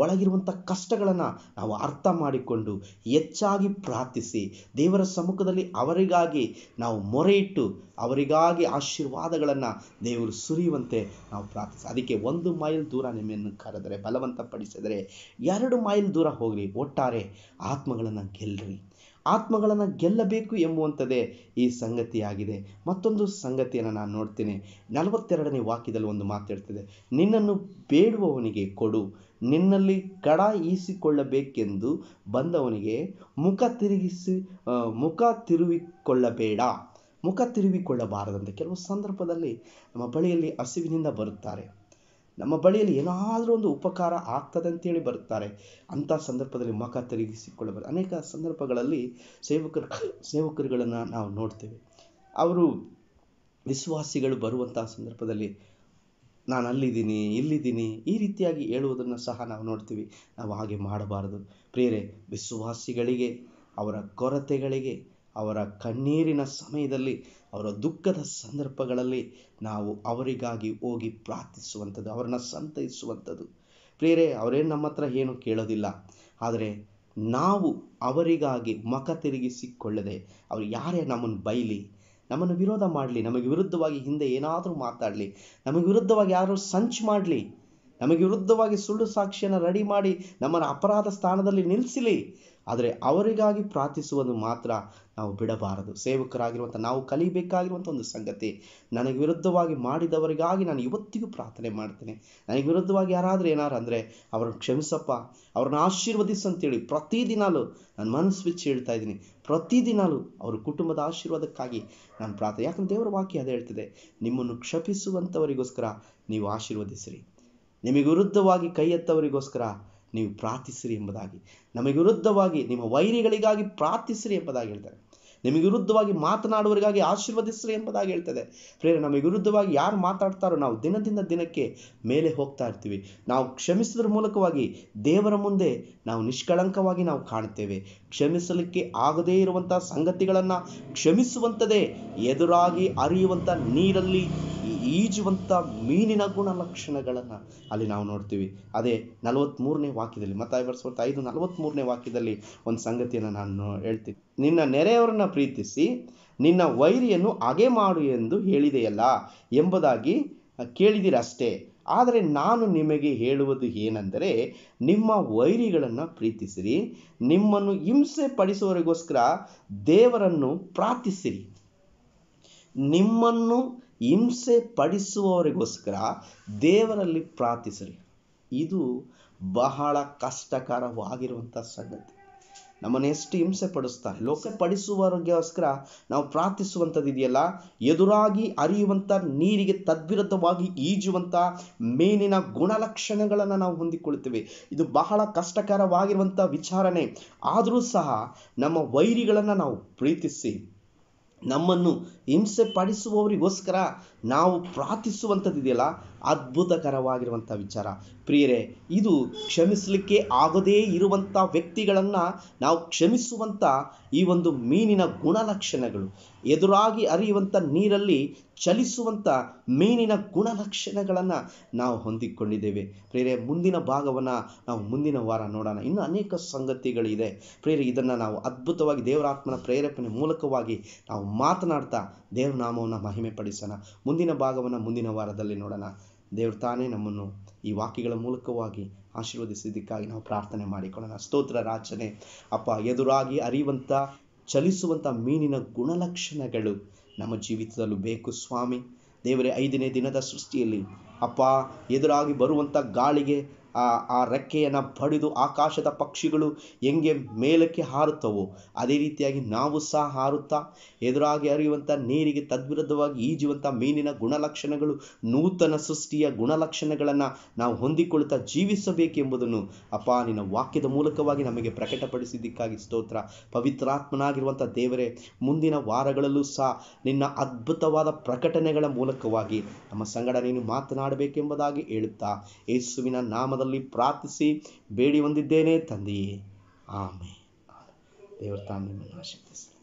Speaker 1: ಒಳಗಿರುವಂಥ ಕಷ್ಟಗಳನ್ನು ನಾವು ಅರ್ಥ ಮಾಡಿಕೊಂಡು ಹೆಚ್ಚಾಗಿ ಪ್ರಾರ್ಥಿಸಿ ದೇವರ ಸಮ್ಮುಖದಲ್ಲಿ ಅವರಿಗಾಗಿ ನಾವು ಮೊರೆ ಇಟ್ಟು ಅವರಿಗಾಗಿ ಆಶೀರ್ವಾದಗಳನ್ನು ದೇವರು ಸುರಿಯುವಂತೆ ನಾವು ಪ್ರಾರ್ಥಿಸಿ ಅದಕ್ಕೆ ಒಂದು ಮೈಲ್ ದೂರ ನಿಮ್ಮನ್ನು ಕರೆದರೆ ಪಡಿಸಿದರೆ ಎರಡು ಮೈಲ್ ದೂರ ಹೋಗ್ರಿ ಒಟ್ಟಾರೆ ಆತ್ಮಗಳನ್ನು ಗೆಲ್ಲರಿ ಆತ್ಮಗಳನ್ನು ಗೆಲ್ಲಬೇಕು ಎಂಬುವಂಥದ್ದೇ ಈ ಸಂಗತಿಯಾಗಿದೆ ಮತ್ತೊಂದು ಸಂಗತಿಯನ್ನು ನಾನು ನೋಡ್ತೀನಿ ನಲವತ್ತೆರಡನೇ ವಾಕ್ಯದಲ್ಲಿ ಒಂದು ಮಾತಾಡ್ತದೆ ನಿನ್ನನ್ನು ಬೇಡುವವನಿಗೆ ಕೊಡು ನಿನ್ನಲ್ಲಿ ಕಡ ಈಸಿಕೊಳ್ಳಬೇಕೆಂದು ಬಂದವನಿಗೆ ಮುಖ ತಿರುಗಿಸಿ ಮುಖ ತಿರುವಿಕೊಳ್ಳಬೇಡ ಮುಖ ತಿರುವಿಕೊಳ್ಳಬಾರದಂತೆ ಕೆಲವು ಸಂದರ್ಭದಲ್ಲಿ ನಮ್ಮ ಬಳಿಯಲ್ಲಿ ಹಸಿವಿನಿಂದ ಬರುತ್ತಾರೆ ನಮ್ಮ ಬಳಿಯಲ್ಲಿ ಏನಾದರೂ ಒಂದು ಉಪಕಾರ ಆಗ್ತದೆ ಅಂತೇಳಿ ಬರುತ್ತಾರೆ ಅಂಥ ಸಂದರ್ಭದಲ್ಲಿ ಮಖ ತಿರುಗಿಸಿಕೊಳ್ಳಬಾರ್ದು ಅನೇಕ ಸಂದರ್ಭಗಳಲ್ಲಿ ಸೇವಕರು ಸೇವಕರುಗಳನ್ನು ನಾವು ನೋಡ್ತೇವೆ ಅವರು ವಿಶ್ವಾಸಿಗಳು ಬರುವಂಥ ಸಂದರ್ಭದಲ್ಲಿ ನಾನು ಅಲ್ಲಿದ್ದೀನಿ ಇಲ್ಲಿದ್ದೀನಿ ಈ ರೀತಿಯಾಗಿ ಹೇಳುವುದನ್ನು ಸಹ ನಾವು ನೋಡ್ತೀವಿ ನಾವು ಹಾಗೆ ಮಾಡಬಾರದು ಪ್ರೇರೆ ವಿಶ್ವಾಸಿಗಳಿಗೆ ಅವರ ಕೊರತೆಗಳಿಗೆ ಅವರ ಕಣ್ಣೀರಿನ ಸಮಯದಲ್ಲಿ ಅವರ ದುಃಖದ ಸಂದರ್ಭಗಳಲ್ಲಿ ನಾವು ಅವರಿಗಾಗಿ ಹೋಗಿ ಪ್ರಾರ್ಥಿಸುವಂಥದ್ದು ಅವರನ್ನು ಸಂತೈಸುವಂಥದ್ದು ಪ್ರೇರೇ ಅವರೇನು ನಮ್ಮ ಹತ್ರ ಏನು ಕೇಳೋದಿಲ್ಲ ಆದರೆ ನಾವು ಅವರಿಗಾಗಿ ಮುಖ ತಿರುಗಿಸಿಕೊಳ್ಳದೆ ಅವ್ರು ಯಾರೇ ನಮ್ಮನ್ನು ಬೈಲಿ ನಮ್ಮನ್ನು ವಿರೋಧ ಮಾಡಲಿ ನಮಗೆ ವಿರುದ್ಧವಾಗಿ ಹಿಂದೆ ಏನಾದರೂ ಮಾತಾಡಲಿ ನಮಗೆ ವಿರುದ್ಧವಾಗಿ ಯಾರು ಸಂಚು ಮಾಡಲಿ ನಮಗೆ ವಿರುದ್ಧವಾಗಿ ಸುಳ್ಳು ಸಾಕ್ಷಿಯನ್ನು ರೆಡಿ ಮಾಡಿ ನಮ್ಮನ್ನು ಅಪರಾಧ ಸ್ಥಾನದಲ್ಲಿ ನಿಲ್ಲಿಸಲಿ ಆದರೆ ಅವರಿಗಾಗಿ ಪ್ರಾರ್ಥಿಸುವುದು ಮಾತ್ರ ನಾವು ಬಿಡಬಾರದು ಸೇವಕರಾಗಿರುವಂಥ ನಾವು ಕಲಿಬೇಕಾಗಿರುವಂಥ ಒಂದು ಸಂಗತಿ ನನಗೆ ವಿರುದ್ಧವಾಗಿ ಮಾಡಿದವರಿಗಾಗಿ ನಾನು ಇವತ್ತಿಗೂ ಪ್ರಾರ್ಥನೆ ಮಾಡ್ತೇನೆ ನನಗೆ ವಿರುದ್ಧವಾಗಿ ಯಾರಾದರೂ ಏನಾರು ಅಂದರೆ ಅವರನ್ನು ಕ್ಷಮಿಸಪ್ಪ ಅವ್ರನ್ನ ಆಶೀರ್ವದಿಸು ಅಂತೇಳಿ ಪ್ರತಿದಿನ ನಾನು ಮನಸ್ಸು ಬಿಚ್ಚಿ ಹೇಳ್ತಾ ಇದ್ದೀನಿ ಪ್ರತಿದಿನಾಲು ಅವ್ರ ಕುಟುಂಬದ ಆಶೀರ್ವಾದಕ್ಕಾಗಿ ನಾನು ಪ್ರಾರ್ಥನೆ ಯಾಕಂದ್ರೆ ದೇವರ ವಾಕ್ಯ ಅದು ಹೇಳ್ತಿದೆ ನಿಮ್ಮನ್ನು ಕ್ಷಪಿಸುವಂಥವರಿಗೋಸ್ಕರ ನೀವು ಆಶೀರ್ವದಿಸಿರಿ ನಿಮಗೆ ವಿರುದ್ಧವಾಗಿ ಕೈ ಎತ್ತವರಿಗೋಸ್ಕರ ನೀವು ಪ್ರಾರ್ಥಿಸಿರಿ ಎಂಬುದಾಗಿ ನಮಗೆ ವಿರುದ್ಧವಾಗಿ ನಿಮ್ಮ ವೈರಿಗಳಿಗಾಗಿ ಪ್ರಾರ್ಥಿಸಿರಿ ಎಂಬುದಾಗಿ ಹೇಳ್ತಾರೆ ನಿಮಗೆ ವಿರುದ್ಧವಾಗಿ ಮಾತನಾಡುವರಿಗಾಗಿ ಆಶೀರ್ವದಿಸ್ರಿ ಎಂಬುದಾಗಿ ಹೇಳ್ತದೆ ಪ್ರೇರ ನಮಗೆ ವಿರುದ್ಧವಾಗಿ ಯಾರು ಮಾತಾಡ್ತಾರೋ ನಾವು ದಿನದಿಂದ ದಿನಕ್ಕೆ ಮೇಲೆ ಹೋಗ್ತಾ ಇರ್ತೀವಿ ನಾವು ಕ್ಷಮಿಸಿದ್ರ ಮೂಲಕವಾಗಿ ದೇವರ ಮುಂದೆ ನಾವು ನಿಷ್ಕಳಂಕವಾಗಿ ನಾವು ಕಾಣ್ತೇವೆ ಕ್ಷಮಿಸಲಿಕ್ಕೆ ಆಗದೇ ಇರುವಂಥ ಸಂಗತಿಗಳನ್ನು ಕ್ಷಮಿಸುವಂಥದೇ ಎದುರಾಗಿ ಅರಿಯುವಂಥ ನೀರಲ್ಲಿ ಈಜುವಂಥ ಮೀನಿನ ಗುಣಲಕ್ಷಣಗಳನ್ನು ಅಲ್ಲಿ ನಾವು ನೋಡ್ತೀವಿ ಅದೇ ನಲವತ್ತ್ಮೂರನೇ ವಾಕ್ಯದಲ್ಲಿ ಮತ್ತಾಯಿ ಬರ್ಸ್ಕೊಳ್ತಾ ಐದು ನಲವತ್ತ್ಮೂರನೇ ವಾಕ್ಯದಲ್ಲಿ ಒಂದು ಸಂಗತಿಯನ್ನು ನಾನು ಹೇಳ್ತೀನಿ ನಿನ್ನ ನೆರೆಯವರನ್ನ ಪ್ರೀತಿಸಿ ನಿನ್ನ ವೈರಿಯನ್ನು ಹಾಗೆ ಮಾಡು ಎಂದು ಹೇಳಿದೆಯಲ್ಲ ಎಂಬುದಾಗಿ ಕೇಳಿದಿರಷ್ಟೇ ಆದರೆ ನಾನು ನಿಮಗೆ ಹೇಳುವುದು ಏನೆಂದರೆ ನಿಮ್ಮ ವೈರಿಗಳನ್ನು ಪ್ರೀತಿಸಿರಿ ನಿಮ್ಮನ್ನು ಹಿಂಸೆ ಪಡಿಸುವವರಿಗೋಸ್ಕರ ದೇವರನ್ನು ಪ್ರಾರ್ಥಿಸಿರಿ ನಿಮ್ಮನ್ನು ಹಿಂಸೆ ಪಡಿಸುವವರಿಗೋಸ್ಕರ ದೇವರಲ್ಲಿ ಪ್ರಾರ್ಥಿಸಿರಿ ಇದು ಬಹಳ ಕಷ್ಟಕರವಾಗಿರುವಂಥ ಸಂಗತಿ ನಮ್ಮನ್ನು ಎಷ್ಟು ಹಿಂಸೆ ಪಡಿಸ್ತಾರೆ ಲೋಕ ಪಡಿಸುವವರಿಗೋಸ್ಕರ ನಾವು ಪ್ರಾರ್ಥಿಸುವಂಥದ್ದು ಇದೆಯಲ್ಲ ಎದುರಾಗಿ ಅರಿಯುವಂಥ ನೀರಿಗೆ ತದ್ವಿರುದ್ಧವಾಗಿ ಈಜುವಂಥ ಮೀನಿನ ಗುಣಲಕ್ಷಣಗಳನ್ನು ನಾವು ಹೊಂದಿಕೊಳ್ಳುತ್ತೇವೆ ಇದು ಬಹಳ ಕಷ್ಟಕರವಾಗಿರುವಂಥ ವಿಚಾರಣೆ ಆದರೂ ಸಹ ನಮ್ಮ ವೈರಿಗಳನ್ನು ನಾವು ಪ್ರೀತಿಸಿ ನಮ್ಮನ್ನು ಹಿಂಸೆ ಪಡಿಸುವವರಿಗೋಸ್ಕರ ನಾವು ಪ್ರಾರ್ಥಿಸುವಂಥದ್ದಿದೆಯಲ್ಲ ಅದ್ಭುತಕರವಾಗಿರುವಂಥ ವಿಚಾರ ಪ್ರಿಯರೇ ಇದು ಕ್ಷಮಿಸಲಿಕ್ಕೆ ಆಗದೇ ಇರುವಂಥ ವ್ಯಕ್ತಿಗಳನ್ನು ನಾವು ಕ್ಷಮಿಸುವಂಥ ಈ ಒಂದು ಮೀನಿನ ಗುಣಲಕ್ಷಣಗಳು ಎದುರಾಗಿ ಅರಿಯುವಂಥ ನೀರಲ್ಲಿ ಚಲಿಸುವಂಥ ಮೀನಿನ ಗುಣಲಕ್ಷಣಗಳನ್ನು ನಾವು ಹೊಂದಿಕೊಂಡಿದ್ದೇವೆ ಪ್ರೇರೆ ಮುಂದಿನ ಭಾಗವನ್ನು ನಾವು ಮುಂದಿನ ವಾರ ನೋಡೋಣ ಇನ್ನು ಅನೇಕ ಸಂಗತಿಗಳಿದೆ ಪ್ರೇರೆ ಇದನ್ನು ನಾವು ಅದ್ಭುತವಾಗಿ ದೇವರಾತ್ಮನ ಪ್ರೇರೇಪಣೆ ಮೂಲಕವಾಗಿ ನಾವು ಮಾತನಾಡ್ತಾ ದೇವನಾಮವನ್ನು ಮಹಿಮೆ ಪಡಿಸೋಣ ಮುಂದಿನ ಭಾಗವನ್ನು ಮುಂದಿನ ವಾರದಲ್ಲಿ ನೋಡೋಣ ದೇವ್ರು ತಾನೇ ನಮ್ಮನ್ನು ಈ ವಾಕ್ಯಗಳ ಮೂಲಕವಾಗಿ ಆಶೀರ್ವದಿಸಿದ್ದಕ್ಕಾಗಿ ನಾವು ಪ್ರಾರ್ಥನೆ ಮಾಡಿಕೊಳ್ಳೋಣ ಸ್ತೋತ್ರ ರಾಚನೆ ಅಪ್ಪ ಎದುರಾಗಿ ಅರಿಯುವಂಥ ಚಲಿಸುವಂಥ ಮೀನಿನ ಗುಣಲಕ್ಷಣಗಳು ನಮ್ಮ ಜೀವಿತದಲ್ಲೂ ಬೇಕು ಸ್ವಾಮಿ ದೇವರೇ ಐದನೇ ದಿನದ ಸೃಷ್ಟಿಯಲ್ಲಿ ಅಪ್ಪ ಎದುರಾಗಿ ಬರುವಂಥ ಗಾಳಿಗೆ ಆ ಆ ರೆಕ್ಕೆಯನ್ನು ಪಡೆದು ಆಕಾಶದ ಪಕ್ಷಿಗಳು ಹೆಂಗೆ ಮೇಲಕ್ಕೆ ಹಾರುತ್ತವೋ ಅದೇ ರೀತಿಯಾಗಿ ನಾವು ಸಹ ಹಾರುತ್ತಾ ಎದುರಾಗಿ ಹರಿಯುವಂಥ ನೀರಿಗೆ ತದ್ವಿರುದ್ಧವಾಗಿ ಈಜುವಂಥ ಮೀನಿನ ಗುಣಲಕ್ಷಣಗಳು ನೂತನ ಸೃಷ್ಟಿಯ ಗುಣಲಕ್ಷಣಗಳನ್ನು ನಾವು ಹೊಂದಿಕೊಳ್ಳುತ್ತಾ ಜೀವಿಸಬೇಕೆಂಬುದನ್ನು ಅಪ್ಪ ನಿನ್ನ ವಾಕ್ಯದ ಮೂಲಕವಾಗಿ ನಮಗೆ ಪ್ರಕಟಪಡಿಸಿದ್ದಕ್ಕಾಗಿ ಸ್ತೋತ್ರ ಪವಿತ್ರಾತ್ಮನಾಗಿರುವಂಥ ದೇವರೇ ಮುಂದಿನ ವಾರಗಳಲ್ಲೂ ಸಹ ನಿನ್ನ ಅದ್ಭುತವಾದ ಪ್ರಕಟಣೆಗಳ ಮೂಲಕವಾಗಿ ನಮ್ಮ ಸಂಗಡ ನೀನು ಮಾತನಾಡಬೇಕೆಂಬುದಾಗಿ ಹೇಳುತ್ತಾ ಯೇಸುವಿನ ನಾಮದ ನಾಮದಲ್ಲಿ ಪ್ರಾರ್ಥಿಸಿ ಬೇಡಿ ಹೊಂದಿದ್ದೇನೆ ತಂದೆಯೇ ಆಮೆ ದೇವರ ತಾನು ನಿಮ್ಮನ್ನು ಆಶೀರ್ವದಿಸಿ